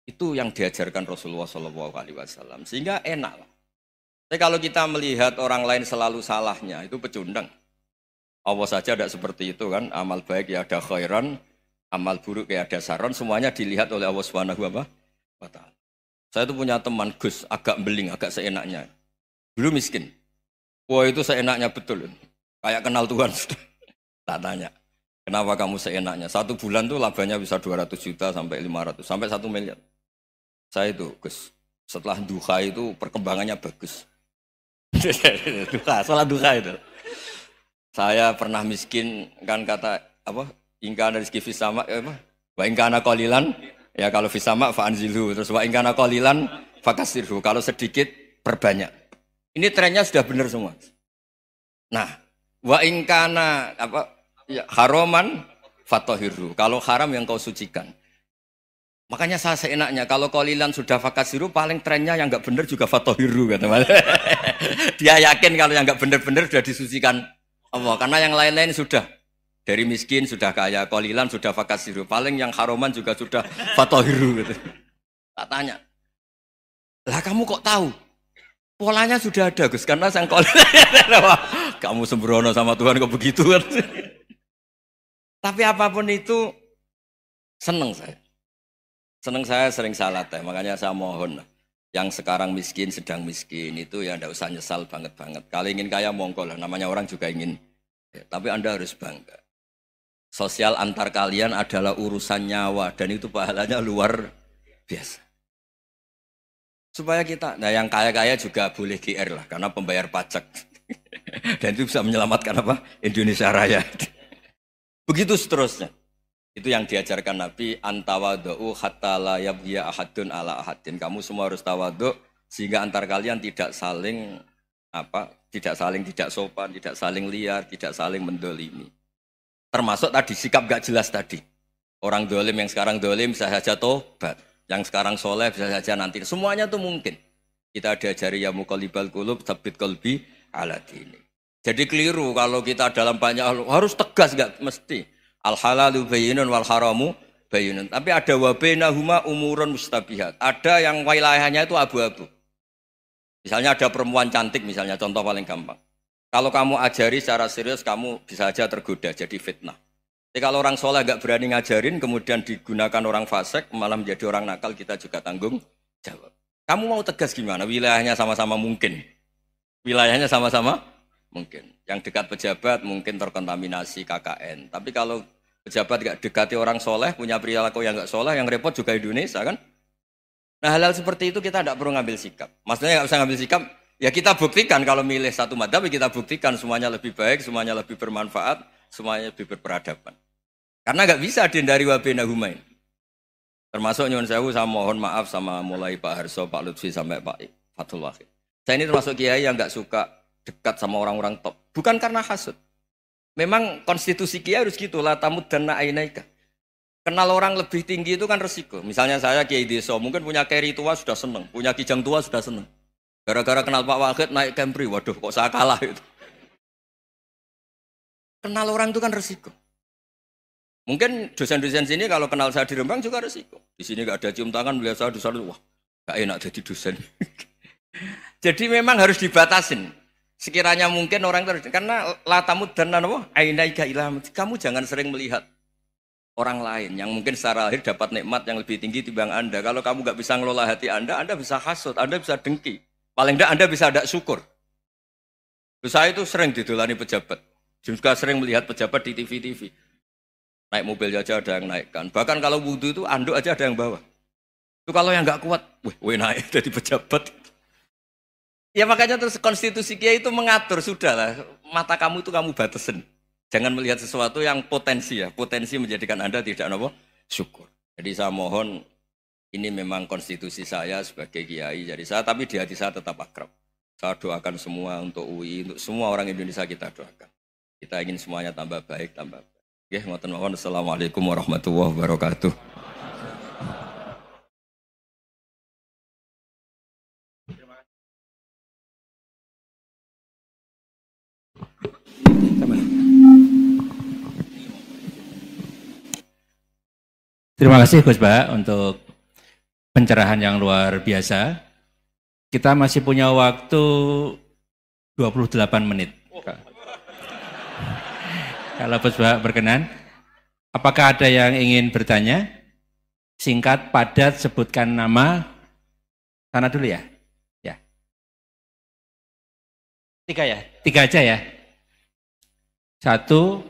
Itu yang diajarkan Rasulullah SAW. Sehingga enak Tapi kalau kita melihat orang lain selalu salahnya, itu pecundang. Allah saja tidak seperti itu kan. Amal baik ya ada khairan, amal buruk ya ada saran, semuanya dilihat oleh Allah Subhanahu wa saya itu punya teman Gus, agak beling, agak seenaknya. Dulu miskin. Wah itu seenaknya betul. Kayak kenal Tuhan. sudah. tak tanya. Kenapa kamu seenaknya? Satu bulan tuh labanya bisa 200 juta sampai 500, sampai 1 miliar. Saya itu Gus. Setelah duha itu perkembangannya bagus. duha, setelah duha itu. Saya pernah miskin kan kata apa? Ingkana rizki sama apa? Wa ingkana kolilan Ya kalau bisa mak anzilhu, terus wa ingkana qalilan fakasirhu. Kalau sedikit perbanyak. Ini trennya sudah benar semua. Nah, wa ingkana apa ya, haroman fatohiru. Kalau haram yang kau sucikan. Makanya saya seenaknya kalau kolilan sudah fakasiru paling trennya yang nggak benar juga fatohiru kata Dia yakin kalau yang nggak benar-benar sudah disucikan Allah karena yang lain-lain sudah dari miskin sudah kaya, kolilan sudah fakasiru. Paling yang haroman juga sudah fatohiru. Gitu. Tak tanya. Lah kamu kok tahu? Polanya sudah ada Gus, karena sang kamu sembrono sama Tuhan kok begitu kan? Tapi apapun itu seneng saya. Seneng saya sering salah teh, ya, makanya saya mohon yang sekarang miskin sedang miskin itu ya tidak usah nyesal banget banget. Kalau ingin kaya mongkol, namanya orang juga ingin. Ya, tapi anda harus bangga. Sosial antar kalian adalah urusan nyawa dan itu pahalanya luar biasa. Supaya kita, nah yang kaya-kaya juga boleh GR lah karena pembayar pajak. dan itu bisa menyelamatkan apa? Indonesia Raya. Begitu seterusnya. Itu yang diajarkan Nabi antawadu hatta la yabhiya ahadun ala ahadin. Kamu semua harus tawadu sehingga antar kalian tidak saling apa? Tidak saling tidak sopan, tidak saling liar, tidak saling mendolimi. Termasuk tadi sikap gak jelas tadi. Orang dolim yang sekarang dolim bisa saja tobat. Yang sekarang soleh bisa saja nanti. Semuanya tuh mungkin. Kita diajari ya mukalibal kulub, tabit kolbi, alat ini. Jadi keliru kalau kita dalam banyak hal harus tegas gak mesti. Al halalu bayinun wal haramu bayinun. Tapi ada huma umurun mustabihat. Ada yang wilayahnya itu abu-abu. Misalnya ada perempuan cantik misalnya contoh paling gampang. Kalau kamu ajari secara serius, kamu bisa aja tergoda jadi fitnah. Tapi kalau orang soleh nggak berani ngajarin, kemudian digunakan orang fasek, malah menjadi orang nakal, kita juga tanggung jawab. Kamu mau tegas gimana? Wilayahnya sama-sama mungkin. Wilayahnya sama-sama mungkin. Yang dekat pejabat mungkin terkontaminasi KKN. Tapi kalau pejabat nggak dekati orang soleh, punya perilaku yang nggak soleh, yang repot juga Indonesia kan? Nah hal-hal seperti itu kita tidak perlu ngambil sikap. Maksudnya nggak usah ngambil sikap, Ya kita buktikan kalau milih satu madhab ya kita buktikan semuanya lebih baik, semuanya lebih bermanfaat, semuanya lebih berperadaban. Karena nggak bisa dihindari wabena humain. Termasuk nyuwun sewu saya mohon maaf sama mulai Pak Harso, Pak Lutfi sampai Pak Fatul Wahid. Saya ini termasuk kiai yang nggak suka dekat sama orang-orang top. Bukan karena hasut. Memang konstitusi kiai harus gitu lah tamu dan naika. Kenal orang lebih tinggi itu kan resiko. Misalnya saya kiai desa, mungkin punya keri tua sudah seneng, punya kijang tua sudah seneng. Gara-gara kenal Pak Wahid naik Camry, waduh kok saya kalah itu. Kenal orang itu kan resiko. Mungkin dosen-dosen sini kalau kenal saya di Rembang juga resiko. Di sini gak ada cium tangan, melihat saya dosen, wah gak enak jadi dosen. jadi memang harus dibatasin. Sekiranya mungkin orang terus karena latamu dan apa? Ainaika ilham. Kamu jangan sering melihat orang lain yang mungkin secara lahir dapat nikmat yang lebih tinggi dibanding Anda. Kalau kamu nggak bisa ngelola hati Anda, Anda bisa hasut, Anda bisa dengki. Paling tidak Anda bisa ada syukur. Saya itu sering didolani pejabat. Juga sering melihat pejabat di TV-TV. Naik mobil aja ada yang naikkan. Bahkan kalau wudhu itu anduk aja ada yang bawa. Itu kalau yang nggak kuat, weh, weh naik jadi pejabat. Ya makanya terus konstitusi kia itu mengatur sudah lah. mata kamu itu kamu batasin. Jangan melihat sesuatu yang potensi ya, potensi menjadikan Anda tidak apa? Syukur. Jadi saya mohon ini memang konstitusi saya sebagai kiai, jadi saya tapi di hati saya tetap akrab. Saya doakan semua untuk UI, untuk semua orang Indonesia kita doakan. Kita ingin semuanya tambah baik, tambah baik. Ya, ngoten mawon. Assalamualaikum warahmatullahi wabarakatuh. Terima kasih Gus Ba untuk pencerahan yang luar biasa. Kita masih punya waktu 28 menit. Oh. Kalau Bapak berkenan, apakah ada yang ingin bertanya? Singkat, padat, sebutkan nama. Sana dulu ya. Ya. Tiga ya? Tiga aja ya. Satu,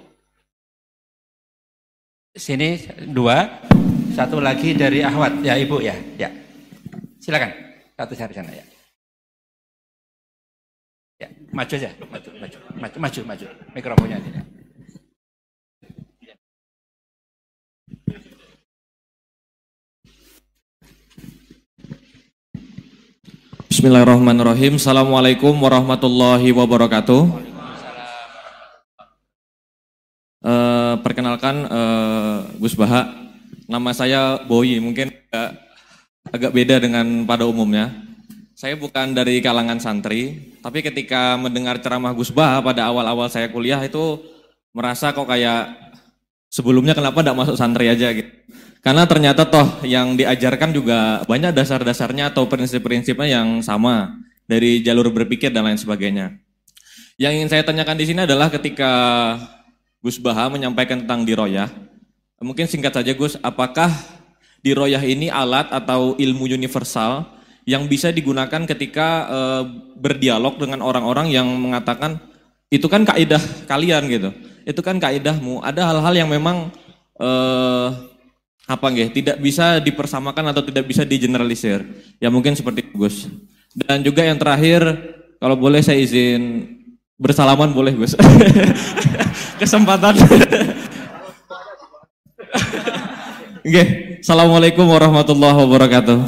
sini dua, satu lagi dari Ahwat, ya Ibu ya. Ya. Silakan. Satu saya sana ya. Ya, maju aja, maju, maju, maju, maju, maju. Mikrofonnya aja. Bismillahirrahmanirrahim. Assalamualaikum warahmatullahi wabarakatuh. Uh, perkenalkan uh, Gus Bahak Nama saya Boyi, mungkin agak, agak beda dengan pada umumnya. Saya bukan dari kalangan santri, tapi ketika mendengar ceramah Gus Bah pada awal-awal saya kuliah itu merasa kok kayak sebelumnya kenapa tidak masuk santri aja gitu. Karena ternyata toh yang diajarkan juga banyak dasar-dasarnya atau prinsip-prinsipnya yang sama dari jalur berpikir dan lain sebagainya. Yang ingin saya tanyakan di sini adalah ketika Gus Baha menyampaikan tentang diroyah, Mungkin singkat saja Gus, apakah di royah ini alat atau ilmu universal yang bisa digunakan ketika e, berdialog dengan orang-orang yang mengatakan itu kan kaidah kalian gitu, itu kan kaidahmu. Ada hal-hal yang memang e, apa nggih tidak bisa dipersamakan atau tidak bisa digeneralisir. Ya mungkin seperti Gus. Dan juga yang terakhir, kalau boleh saya izin bersalaman boleh Gus. Kesempatan. Oke, Assalamualaikum warahmatullahi wabarakatuh.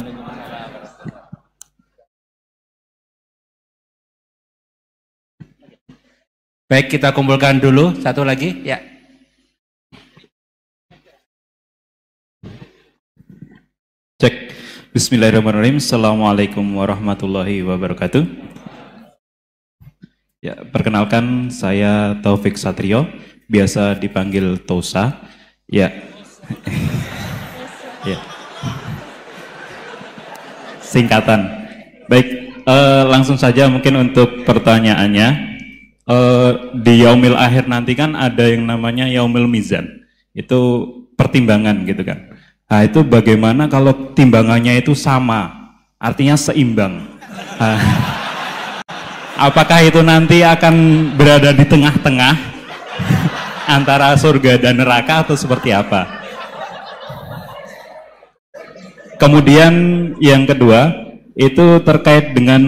Baik, kita kumpulkan dulu satu lagi, ya. Cek. Bismillahirrahmanirrahim. Assalamualaikum warahmatullahi wabarakatuh. Ya, perkenalkan saya Taufik Satrio, biasa dipanggil Tosa. Ya, ya. Singkatan. Baik, uh, langsung saja mungkin untuk pertanyaannya. Uh, di yaumil akhir nanti kan ada yang namanya yaumil mizan. Itu pertimbangan gitu kan. Nah, itu bagaimana kalau timbangannya itu sama? Artinya seimbang. Nah, apakah itu nanti akan berada di tengah-tengah antara surga dan neraka atau seperti apa? Kemudian yang kedua itu terkait dengan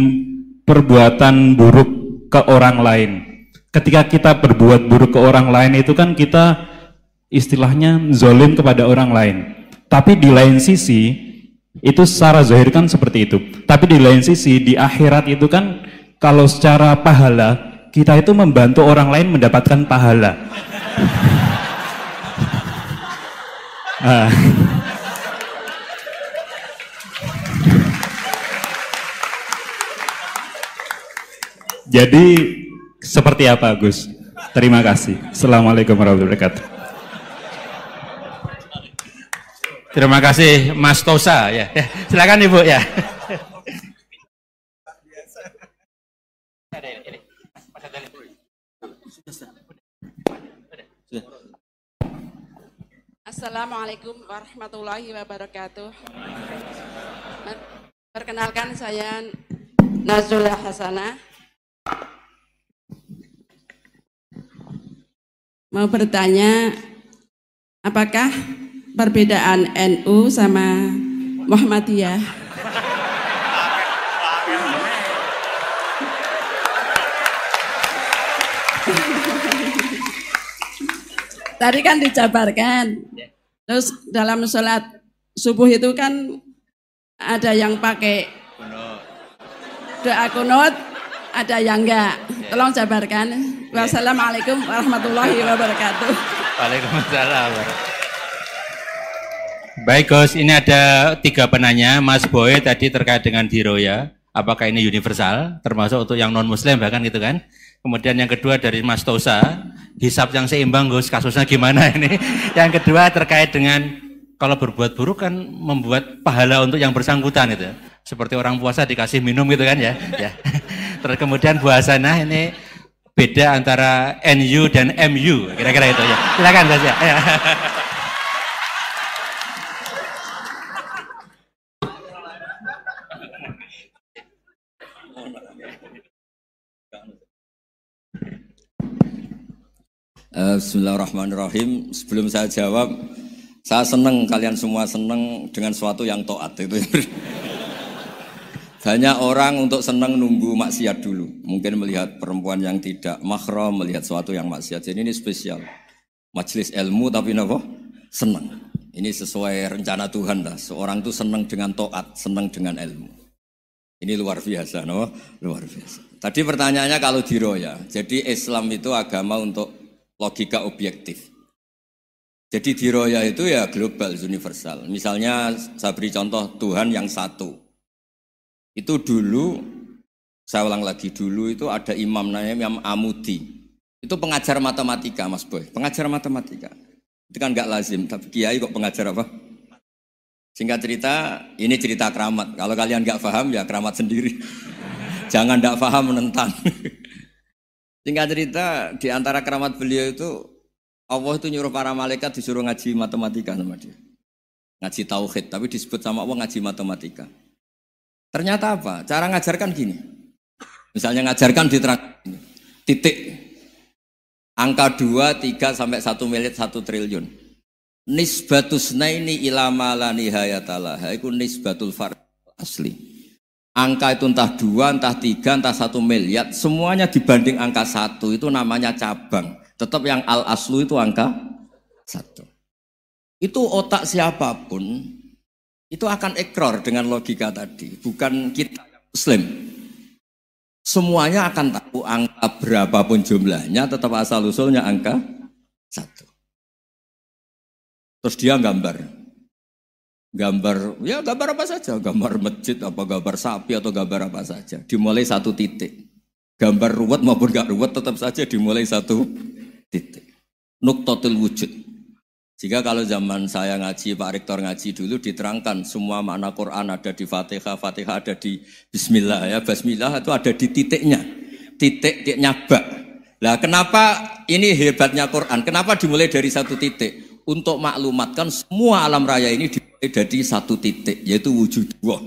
perbuatan buruk ke orang lain. Ketika kita berbuat buruk ke orang lain itu kan kita istilahnya zolim kepada orang lain. Tapi di lain sisi itu secara zahir kan seperti itu. Tapi di lain sisi di akhirat itu kan kalau secara pahala kita itu membantu orang lain mendapatkan pahala. Ah. Jadi seperti apa Gus? Terima kasih. Assalamualaikum warahmatullahi wabarakatuh. Terima kasih Mas Tosa ya. ya silakan Ibu ya. Assalamualaikum warahmatullahi wabarakatuh. Perkenalkan saya Nazrullah Hasanah mau bertanya apakah perbedaan NU sama Muhammadiyah? Tadi kan dijabarkan. Terus dalam sholat subuh itu kan ada yang pakai doa kunut, ada yang enggak. Tolong jabarkan. Wassalamualaikum warahmatullahi wabarakatuh. Waalaikumsalam. Baik Gus, ini ada tiga penanya. Mas Boy tadi terkait dengan diroya, apakah ini universal, termasuk untuk yang non Muslim bahkan gitu kan? Kemudian yang kedua dari Mas Tosa, hisap yang seimbang Gus, kasusnya gimana ini? Yang kedua terkait dengan kalau berbuat buruk kan membuat pahala untuk yang bersangkutan itu. Seperti orang puasa dikasih minum gitu kan ya. ya. Terus kemudian ini beda antara NU dan MU, kira-kira itu ya. Silakan saja. Ya. ya. Eh, bismillahirrahmanirrahim. Sebelum saya jawab, saya senang kalian semua senang dengan suatu yang toat itu. Banyak orang untuk senang nunggu maksiat dulu. Mungkin melihat perempuan yang tidak mahram, melihat sesuatu yang maksiat. Jadi ini spesial. Majelis ilmu tapi nopo senang. Ini sesuai rencana Tuhan lah. Seorang itu senang dengan toat, senang dengan ilmu. Ini luar biasa, no? Luar biasa. Tadi pertanyaannya kalau diroya. Jadi Islam itu agama untuk logika objektif. Jadi diroya itu ya global, universal. Misalnya saya beri contoh Tuhan yang satu. Itu dulu saya ulang lagi dulu itu ada imam namanya Imam Amudi. Itu pengajar matematika Mas Boy, pengajar matematika. Itu kan nggak lazim, tapi kiai kok pengajar apa? Singkat cerita, ini cerita keramat. Kalau kalian nggak paham ya keramat sendiri. Jangan nggak paham menentang. Singkat cerita, di antara keramat beliau itu Allah itu nyuruh para malaikat disuruh ngaji matematika sama dia. Ngaji tauhid, tapi disebut sama Allah ngaji matematika. Ternyata apa? Cara ngajarkan gini. Misalnya ngajarkan di titik angka 2, 3 sampai 1 miliar 1 triliun. Nisbatus naini ilama la nihayatalaha. Iku nisbatul far asli. Angka itu entah dua, entah tiga, entah satu miliar, semuanya dibanding angka satu itu namanya cabang. Tetap yang al aslu itu angka satu. Itu otak siapapun itu akan ekor dengan logika tadi, bukan kita muslim. Semuanya akan tahu angka berapapun jumlahnya, tetap asal usulnya angka satu. Terus dia gambar, gambar ya gambar apa saja, gambar masjid apa gambar sapi atau gambar apa saja, dimulai satu titik. Gambar ruwet maupun gak ruwet tetap saja dimulai satu titik. Nuktotil wujud. Jika kalau zaman saya ngaji, Pak Rektor ngaji dulu diterangkan semua makna Quran ada di Fatihah, Fatihah ada di Bismillah ya, Bismillah itu ada di titiknya, titik titik nyabak. Lah kenapa ini hebatnya Quran? Kenapa dimulai dari satu titik? Untuk maklumatkan semua alam raya ini dimulai dari satu titik, yaitu wujud dua.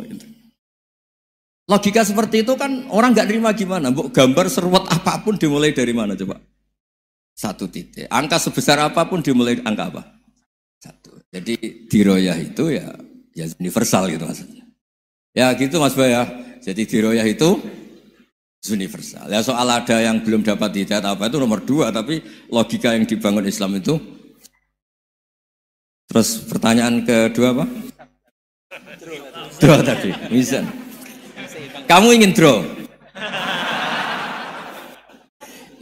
Logika seperti itu kan orang nggak terima gimana? Mbok gambar seruat apapun dimulai dari mana coba? Satu titik. Angka sebesar apapun dimulai angka apa? Jadi diroyah itu ya ya universal gitu maksudnya. Ya gitu Mas Bay ya. Jadi diroyah itu universal. Ya soal ada yang belum dapat hidayat apa itu nomor dua, tapi logika yang dibangun Islam itu. Terus pertanyaan kedua apa? Draw tadi, bisa. Kamu ingin draw?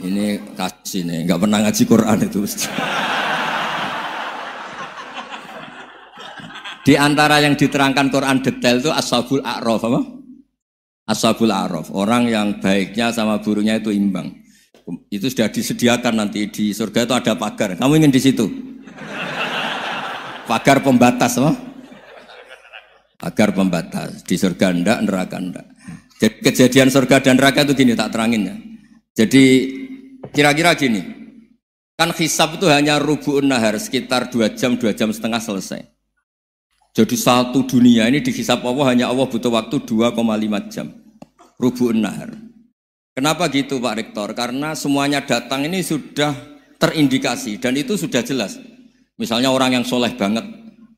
Ini kasih nih, nggak pernah ngaji Quran itu. Di antara yang diterangkan Quran detail itu ashabul a'raf apa? Ashabul a'raf, orang yang baiknya sama buruknya itu imbang. Itu sudah disediakan nanti di surga itu ada pagar. Kamu ingin di situ? Pagar pembatas apa? Pagar pembatas. Di surga ndak, neraka ndak. Jadi kejadian surga dan neraka itu gini tak teranginnya. Jadi kira-kira gini. Kan hisab itu hanya rubu'un nahar sekitar dua jam, dua jam setengah selesai. Jadi satu dunia ini dihisap Allah hanya Allah butuh waktu 2,5 jam. Rubu'un nahar. Kenapa gitu Pak Rektor? Karena semuanya datang ini sudah terindikasi dan itu sudah jelas. Misalnya orang yang soleh banget,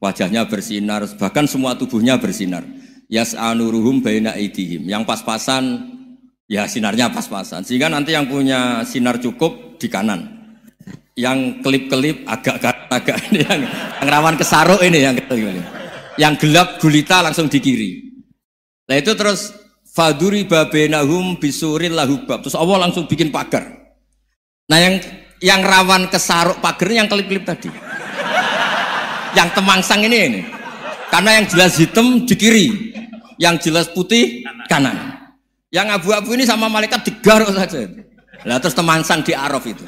wajahnya bersinar, bahkan semua tubuhnya bersinar. Yas anuruhum baina idihim. Yang pas-pasan, ya sinarnya pas-pasan. Sehingga nanti yang punya sinar cukup di kanan. Yang kelip-kelip agak agak ini yang, yang rawan kesaruk ini yang gitu yang gelap gulita langsung di kiri. Nah itu terus faduri babenahum bisurin lahubab. Terus Allah langsung bikin pagar. Nah yang yang rawan kesaruk pagar yang kelip-kelip tadi. yang temangsang ini ini. Karena yang jelas hitam di kiri, yang jelas putih kanan. Yang abu-abu ini sama malaikat digaruk saja. Nah terus temangsang di Araf itu.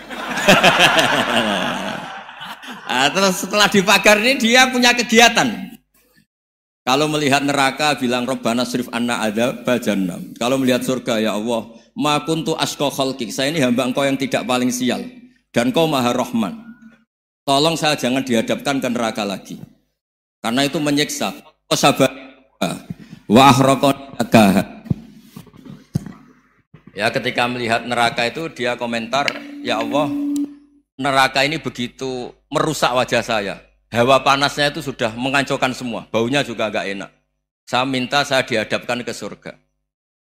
nah, terus setelah dipagar ini dia punya kegiatan kalau melihat neraka bilang Robbana srif anna ada bajanam. Kalau melihat surga ya Allah, ma kuntu askohol Saya ini hamba engkau yang tidak paling sial dan kau maha Rohman Tolong saya jangan dihadapkan ke neraka lagi. Karena itu menyiksa. Kau sabar. Wa Ya ketika melihat neraka itu dia komentar, ya Allah, neraka ini begitu merusak wajah saya Hawa panasnya itu sudah mengacaukan semua. Baunya juga agak enak. Saya minta saya dihadapkan ke surga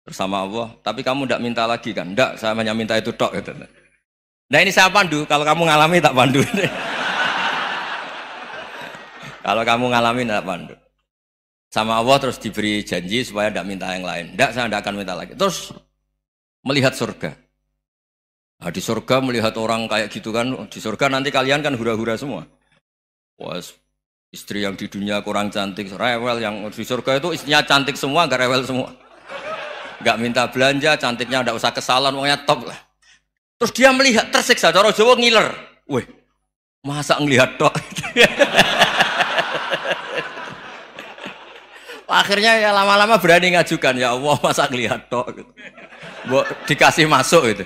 bersama Allah. Tapi kamu tidak minta lagi kan? Tidak, saya hanya minta itu tok. Gitu. Nah ini saya pandu. Kalau kamu ngalami tak pandu. Kalau kamu ngalami tak pandu. Sama Allah terus diberi janji supaya tidak minta yang lain. Tidak, saya tidak akan minta lagi. Terus melihat surga. Nah, di surga melihat orang kayak gitu kan, di surga nanti kalian kan hura-hura semua. Was, istri yang di dunia kurang cantik, rewel yang di surga itu istrinya cantik semua, gak rewel semua. Gak minta belanja, cantiknya gak usah kesalahan, uangnya top lah. Terus dia melihat tersiksa, cara Jawa ngiler. Weh, masa ngelihat tok? Akhirnya ya lama-lama berani ngajukan, ya Allah masa ngelihat tok? Gitu. Dikasih masuk itu.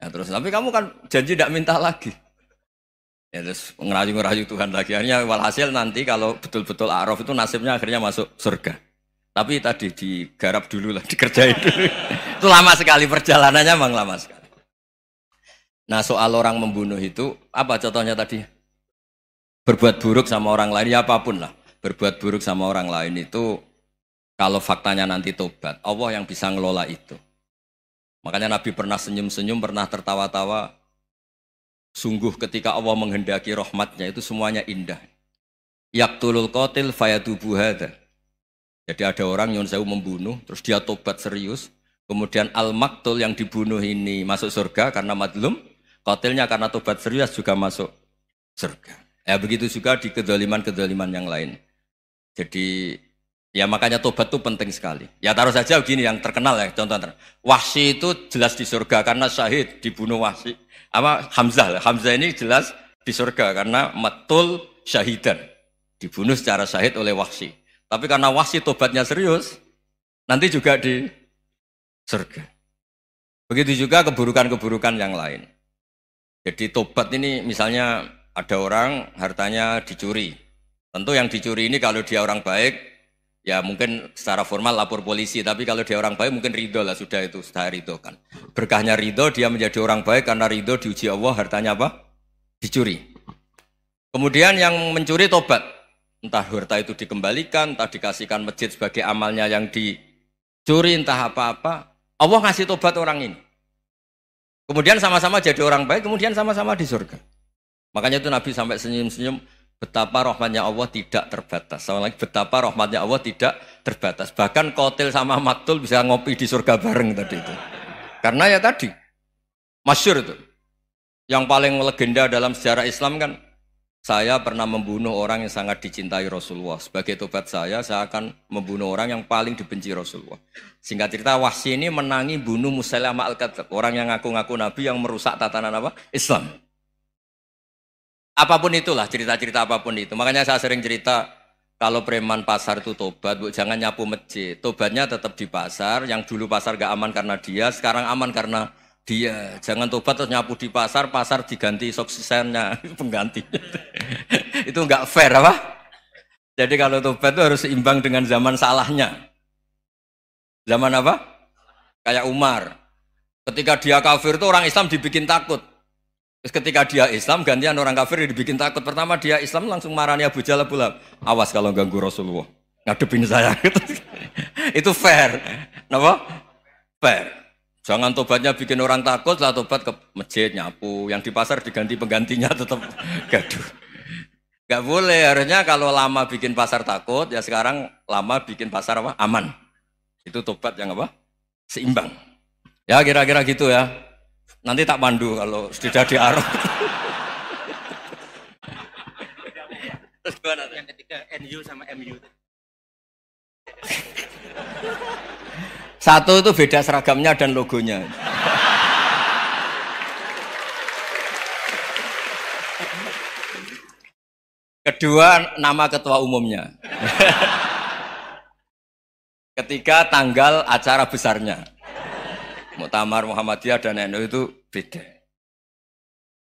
Ya terus, tapi kamu kan janji gak minta lagi. Ya terus ngerayu-ngerayu Tuhan lagi. Akhirnya walhasil nanti kalau betul-betul Araf itu nasibnya akhirnya masuk surga. Tapi tadi digarap dulu lah, dikerjain dulu. itu lama sekali perjalanannya memang lama sekali. Nah soal orang membunuh itu, apa contohnya tadi? Berbuat buruk sama orang lain, ya apapun lah. Berbuat buruk sama orang lain itu, kalau faktanya nanti tobat, Allah yang bisa ngelola itu. Makanya Nabi pernah senyum-senyum, pernah tertawa-tawa, Sungguh ketika Allah menghendaki rahmatnya itu semuanya indah. Yaktulul qatil fayatubu hadha. Jadi ada orang yang saya membunuh, terus dia tobat serius. Kemudian al-maktul yang dibunuh ini masuk surga karena madlum. Qatilnya karena tobat serius juga masuk surga. Ya begitu juga di kedoliman-kedoliman yang lain. Jadi ya makanya tobat itu penting sekali. Ya taruh saja begini yang terkenal ya contohnya. Wahsi itu jelas di surga karena syahid dibunuh wahsi apa Hamzah lah. Hamzah ini jelas di surga karena matul syahidan. Dibunuh secara syahid oleh wahsi. Tapi karena wahsi tobatnya serius, nanti juga di surga. Begitu juga keburukan-keburukan yang lain. Jadi tobat ini misalnya ada orang hartanya dicuri. Tentu yang dicuri ini kalau dia orang baik ya mungkin secara formal lapor polisi tapi kalau dia orang baik mungkin ridho lah sudah itu sudah ridho kan berkahnya ridho dia menjadi orang baik karena ridho diuji Allah hartanya apa dicuri kemudian yang mencuri tobat entah harta itu dikembalikan entah dikasihkan masjid sebagai amalnya yang dicuri entah apa-apa Allah ngasih tobat orang ini kemudian sama-sama jadi orang baik kemudian sama-sama di surga makanya itu Nabi sampai senyum-senyum Betapa rahmatnya Allah tidak terbatas. Sama lagi betapa rahmatnya Allah tidak terbatas. Bahkan kotil sama maktul bisa ngopi di surga bareng tadi itu. Karena ya tadi masyur itu. Yang paling legenda dalam sejarah Islam kan saya pernah membunuh orang yang sangat dicintai Rasulullah. Sebagai tobat saya, saya akan membunuh orang yang paling dibenci Rasulullah. Singkat cerita, Wahsy ini menangi bunuh Musaylamah al-Kadzab, orang yang ngaku-ngaku Nabi yang merusak tatanan apa? Islam. Apapun itulah cerita-cerita apapun itu. Makanya saya sering cerita kalau preman pasar itu tobat, bu, jangan nyapu masjid. Tobatnya tetap di pasar. Yang dulu pasar gak aman karena dia, sekarang aman karena dia. Jangan tobat terus nyapu di pasar, pasar diganti suksesnya pengganti. itu nggak fair apa? Jadi kalau tobat itu harus seimbang dengan zaman salahnya. Zaman apa? Kayak Umar. Ketika dia kafir itu orang Islam dibikin takut. Terus ketika dia Islam, gantian orang kafir dibikin takut. Pertama dia Islam langsung marahnya Abu Jahal Awas kalau ganggu Rasulullah. Ngadepin saya. itu fair. Kenapa? Fair. Jangan tobatnya bikin orang takut, lah tobat ke masjid nyapu. Yang di pasar diganti penggantinya tetap gaduh. Gak boleh, harusnya kalau lama bikin pasar takut, ya sekarang lama bikin pasar apa? Aman. Itu tobat yang apa? Seimbang. Ya kira-kira gitu ya. Nanti tak pandu kalau sudah di Arab. Gimana Yang ketiga NU sama MU. Satu itu beda seragamnya dan logonya. Kedua, nama ketua umumnya. Ketiga, tanggal acara besarnya. Muktamar Muhammadiyah dan NU itu beda.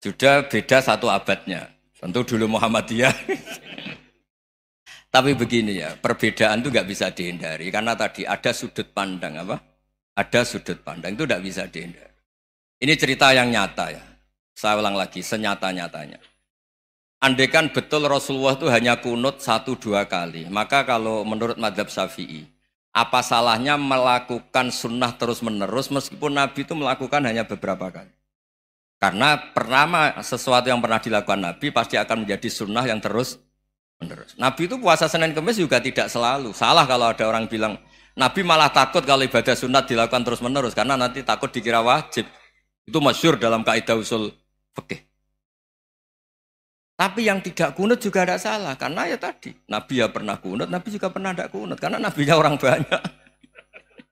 Sudah beda satu abadnya. Tentu dulu Muhammadiyah. Tapi begini ya, perbedaan itu nggak bisa dihindari karena tadi ada sudut pandang apa? Ada sudut pandang itu nggak bisa dihindari. Ini cerita yang nyata ya. Saya ulang lagi, senyata-nyatanya. Andekan betul Rasulullah itu hanya kunut satu dua kali, maka kalau menurut madhab syafi'i, apa salahnya melakukan sunnah terus-menerus meskipun Nabi itu melakukan hanya beberapa kali? Karena pertama sesuatu yang pernah dilakukan Nabi pasti akan menjadi sunnah yang terus menerus. Nabi itu puasa Senin kemis juga tidak selalu. Salah kalau ada orang bilang Nabi malah takut kalau ibadah sunnah dilakukan terus menerus karena nanti takut dikira wajib. Itu masyur dalam kaidah usul fikih. Tapi yang tidak kunut juga tidak salah karena ya tadi Nabi ya pernah kunut, Nabi juga pernah tidak kunut karena Nabinya orang banyak.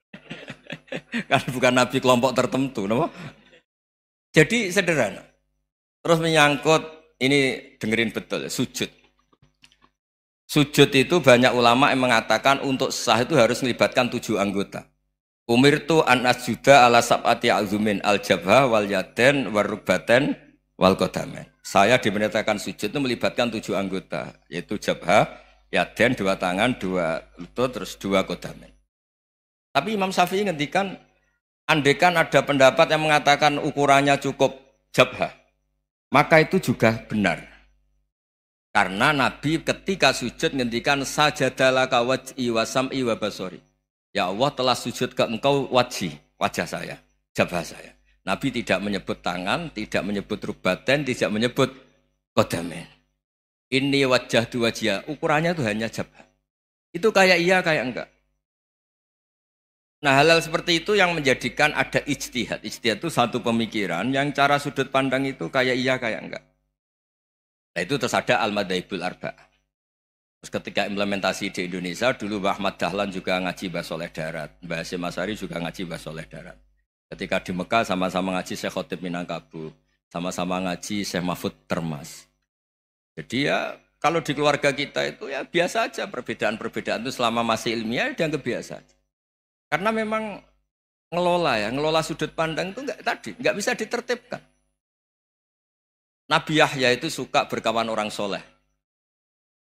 kan bukan Nabi kelompok tertentu, no? Jadi sederhana. Terus menyangkut ini dengerin betul sujud. Sujud itu banyak ulama yang mengatakan untuk sah itu harus melibatkan tujuh anggota. Umir tu an asjuda ala sab'ati azumin al jabha wal yaden warubaten wal kodamen. Saya diperintahkan sujud itu melibatkan tujuh anggota, yaitu jabha, yaden, dua tangan, dua lutut, terus dua kodamen. Tapi Imam Syafi'i ngendikan, andekan ada pendapat yang mengatakan ukurannya cukup jabha, maka itu juga benar. Karena Nabi ketika sujud ngendikan sajadalah kawat iwasam iwa basori. Ya Allah telah sujud ke engkau wajih, wajah saya, jabha saya. Nabi tidak menyebut tangan, tidak menyebut rubatan, tidak menyebut kodamen. Ini wajah dua wajah, ukurannya itu hanya jabat. Itu kayak iya, kayak enggak. Nah hal-hal seperti itu yang menjadikan ada ijtihad. Ijtihad itu satu pemikiran yang cara sudut pandang itu kayak iya, kayak enggak. Nah itu terus ada Al-Madaibul Arba. Terus ketika implementasi di Indonesia, dulu Mbak Ahmad Dahlan juga ngaji bahas oleh darat. Mbak Hasim Masari juga ngaji bahas oleh darat. Ketika di Mekah sama-sama ngaji Syekh Khotib minangkabu, sama-sama ngaji Syekh Mahfud Termas. Jadi ya kalau di keluarga kita itu ya biasa aja perbedaan-perbedaan itu selama masih ilmiah dan kebiasa. Karena memang ngelola ya, ngelola sudut pandang itu enggak tadi, enggak bisa ditertibkan. Nabi Yahya itu suka berkawan orang soleh.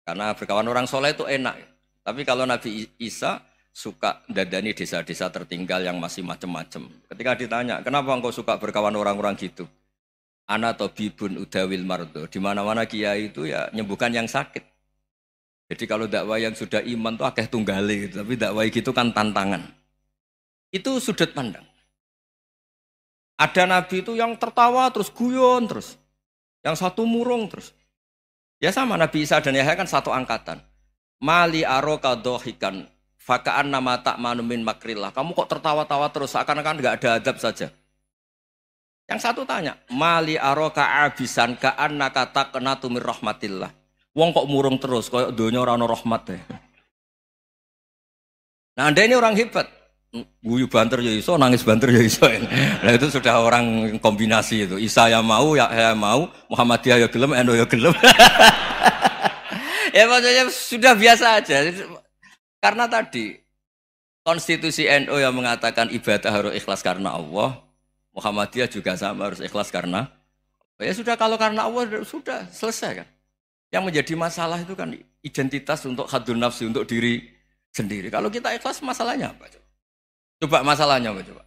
Karena berkawan orang soleh itu enak. Tapi kalau Nabi Isa suka dadani desa-desa tertinggal yang masih macam-macam. Ketika ditanya, kenapa engkau suka berkawan orang-orang gitu? Ana atau bibun udawil mardo. Di mana-mana kiai itu ya nyembuhkan yang sakit. Jadi kalau dakwah yang sudah iman tuh akeh tunggali, gitu. Tapi dakwah gitu kan tantangan. Itu sudut pandang. Ada nabi itu yang tertawa terus guyon terus. Yang satu murung terus. Ya sama Nabi Isa dan Yahya kan satu angkatan. Mali aroka dohikan Fakaan nama tak manumin makrillah. Kamu kok tertawa-tawa terus seakan-akan nggak ada adab saja. Yang satu tanya, mali aroka abisan kaan nakata kena tumir rahmatillah. Wong kok murung terus, kok dunia orang rahmat deh. Ya. Nah anda ini orang hebat, guyu banter ya iso, nangis banter ya iso. Nah itu sudah orang kombinasi itu. Isa yang mau, ya saya mau, Muhammadiyah ya gelem, Endo ya gelem. ya maksudnya sudah biasa aja. Karena tadi konstitusi NU NO yang mengatakan ibadah harus ikhlas karena Allah, Muhammadiyah juga sama harus ikhlas karena ya sudah kalau karena Allah sudah selesai kan. Yang menjadi masalah itu kan identitas untuk hadun nafsi untuk diri sendiri. Kalau kita ikhlas masalahnya apa coba? Coba masalahnya apa coba?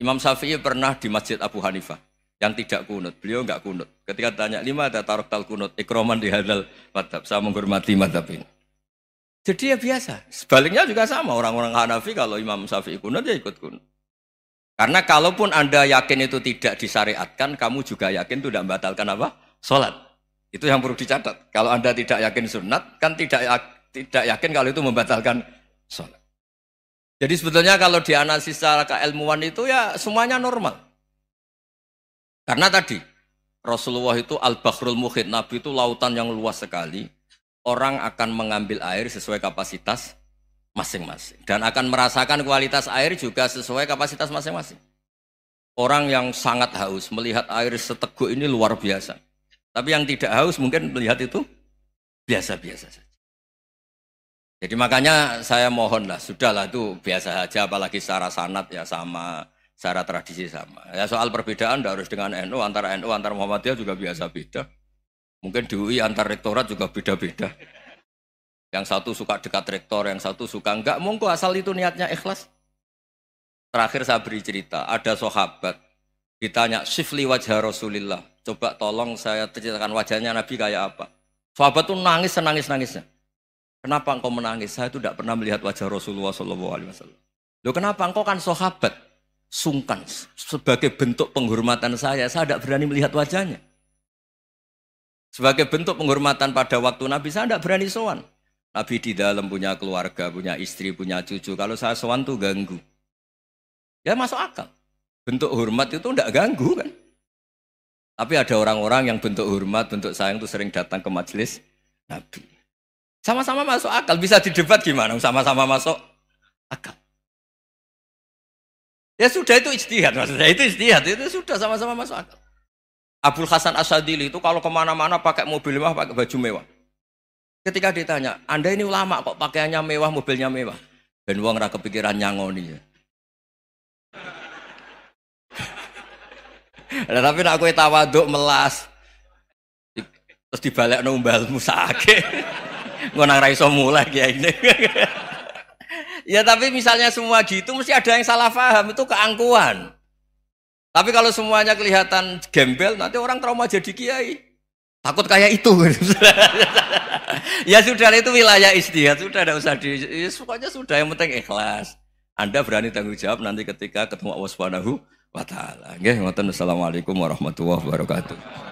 Imam Syafi'i pernah di Masjid Abu Hanifah yang tidak kunut. Beliau nggak kunut. Ketika tanya lima ada tarok tal kunut, ikroman di hadal madhab. Saya menghormati madhab ini. Jadi ya biasa. Sebaliknya juga sama. Orang-orang Hanafi kalau Imam Syafi'i kunut dia ikut kunut. Karena kalaupun Anda yakin itu tidak disyariatkan, kamu juga yakin itu tidak membatalkan apa? Sholat. Itu yang perlu dicatat. Kalau Anda tidak yakin sunat, kan tidak ya, tidak yakin kalau itu membatalkan sholat. Jadi sebetulnya kalau dianalisis secara keilmuan itu ya semuanya normal. Karena tadi Rasulullah itu al bakhrul muhit, Nabi itu lautan yang luas sekali orang akan mengambil air sesuai kapasitas masing-masing dan akan merasakan kualitas air juga sesuai kapasitas masing-masing. Orang yang sangat haus melihat air seteguk ini luar biasa. Tapi yang tidak haus mungkin melihat itu biasa-biasa saja. Jadi makanya saya mohonlah, sudahlah itu biasa saja, apalagi secara sanat ya sama, secara tradisi sama. Ya soal perbedaan harus dengan NU, antara NU, antara Muhammadiyah juga biasa beda. Mungkin di UI antar rektorat juga beda-beda. Yang satu suka dekat rektor, yang satu suka enggak. Monggo asal itu niatnya ikhlas. Terakhir saya beri cerita, ada sahabat ditanya shifli wajah Rasulullah. Coba tolong saya ceritakan wajahnya Nabi kayak apa. Sahabat tuh nangis senangis nangisnya. Kenapa engkau menangis? Saya itu tidak pernah melihat wajah Rasulullah Shallallahu Alaihi Wasallam. Lo kenapa engkau kan sahabat? Sungkan sebagai bentuk penghormatan saya, saya tidak berani melihat wajahnya. Sebagai bentuk penghormatan pada waktu Nabi, saya tidak berani sowan. Nabi di dalam punya keluarga, punya istri, punya cucu. Kalau saya sowan tuh ganggu. Ya masuk akal. Bentuk hormat itu tidak ganggu kan. Tapi ada orang-orang yang bentuk hormat, bentuk sayang itu sering datang ke majelis Nabi. Sama-sama masuk akal, bisa didebat gimana? Sama-sama masuk akal. Ya sudah itu istihad, maksudnya itu istihad, itu sudah sama-sama masuk akal. Abdul Hasan Asadili itu kalau kemana-mana pakai mobil mewah, pakai baju mewah. Ketika ditanya, Anda ini ulama kok pakaiannya mewah, mobilnya mewah. Dan uang ra kepikiran nyangoni ya. nah, tapi nak itu tawaduk melas. Terus dibalik nombalmu sakit. Ngono nang raiso mulai kayak ini. ya tapi misalnya semua gitu mesti ada yang salah paham itu keangkuhan. Tapi kalau semuanya kelihatan gembel, nanti orang trauma jadi kiai. Takut kayak itu. ya sudah, itu wilayah istihad. Sudah, tidak usah di... Ya, sukanya sudah, yang penting ikhlas. Anda berani tanggung jawab nanti ketika ketemu Allah Subhanahu wa Ta'ala. Assalamualaikum warahmatullahi wabarakatuh.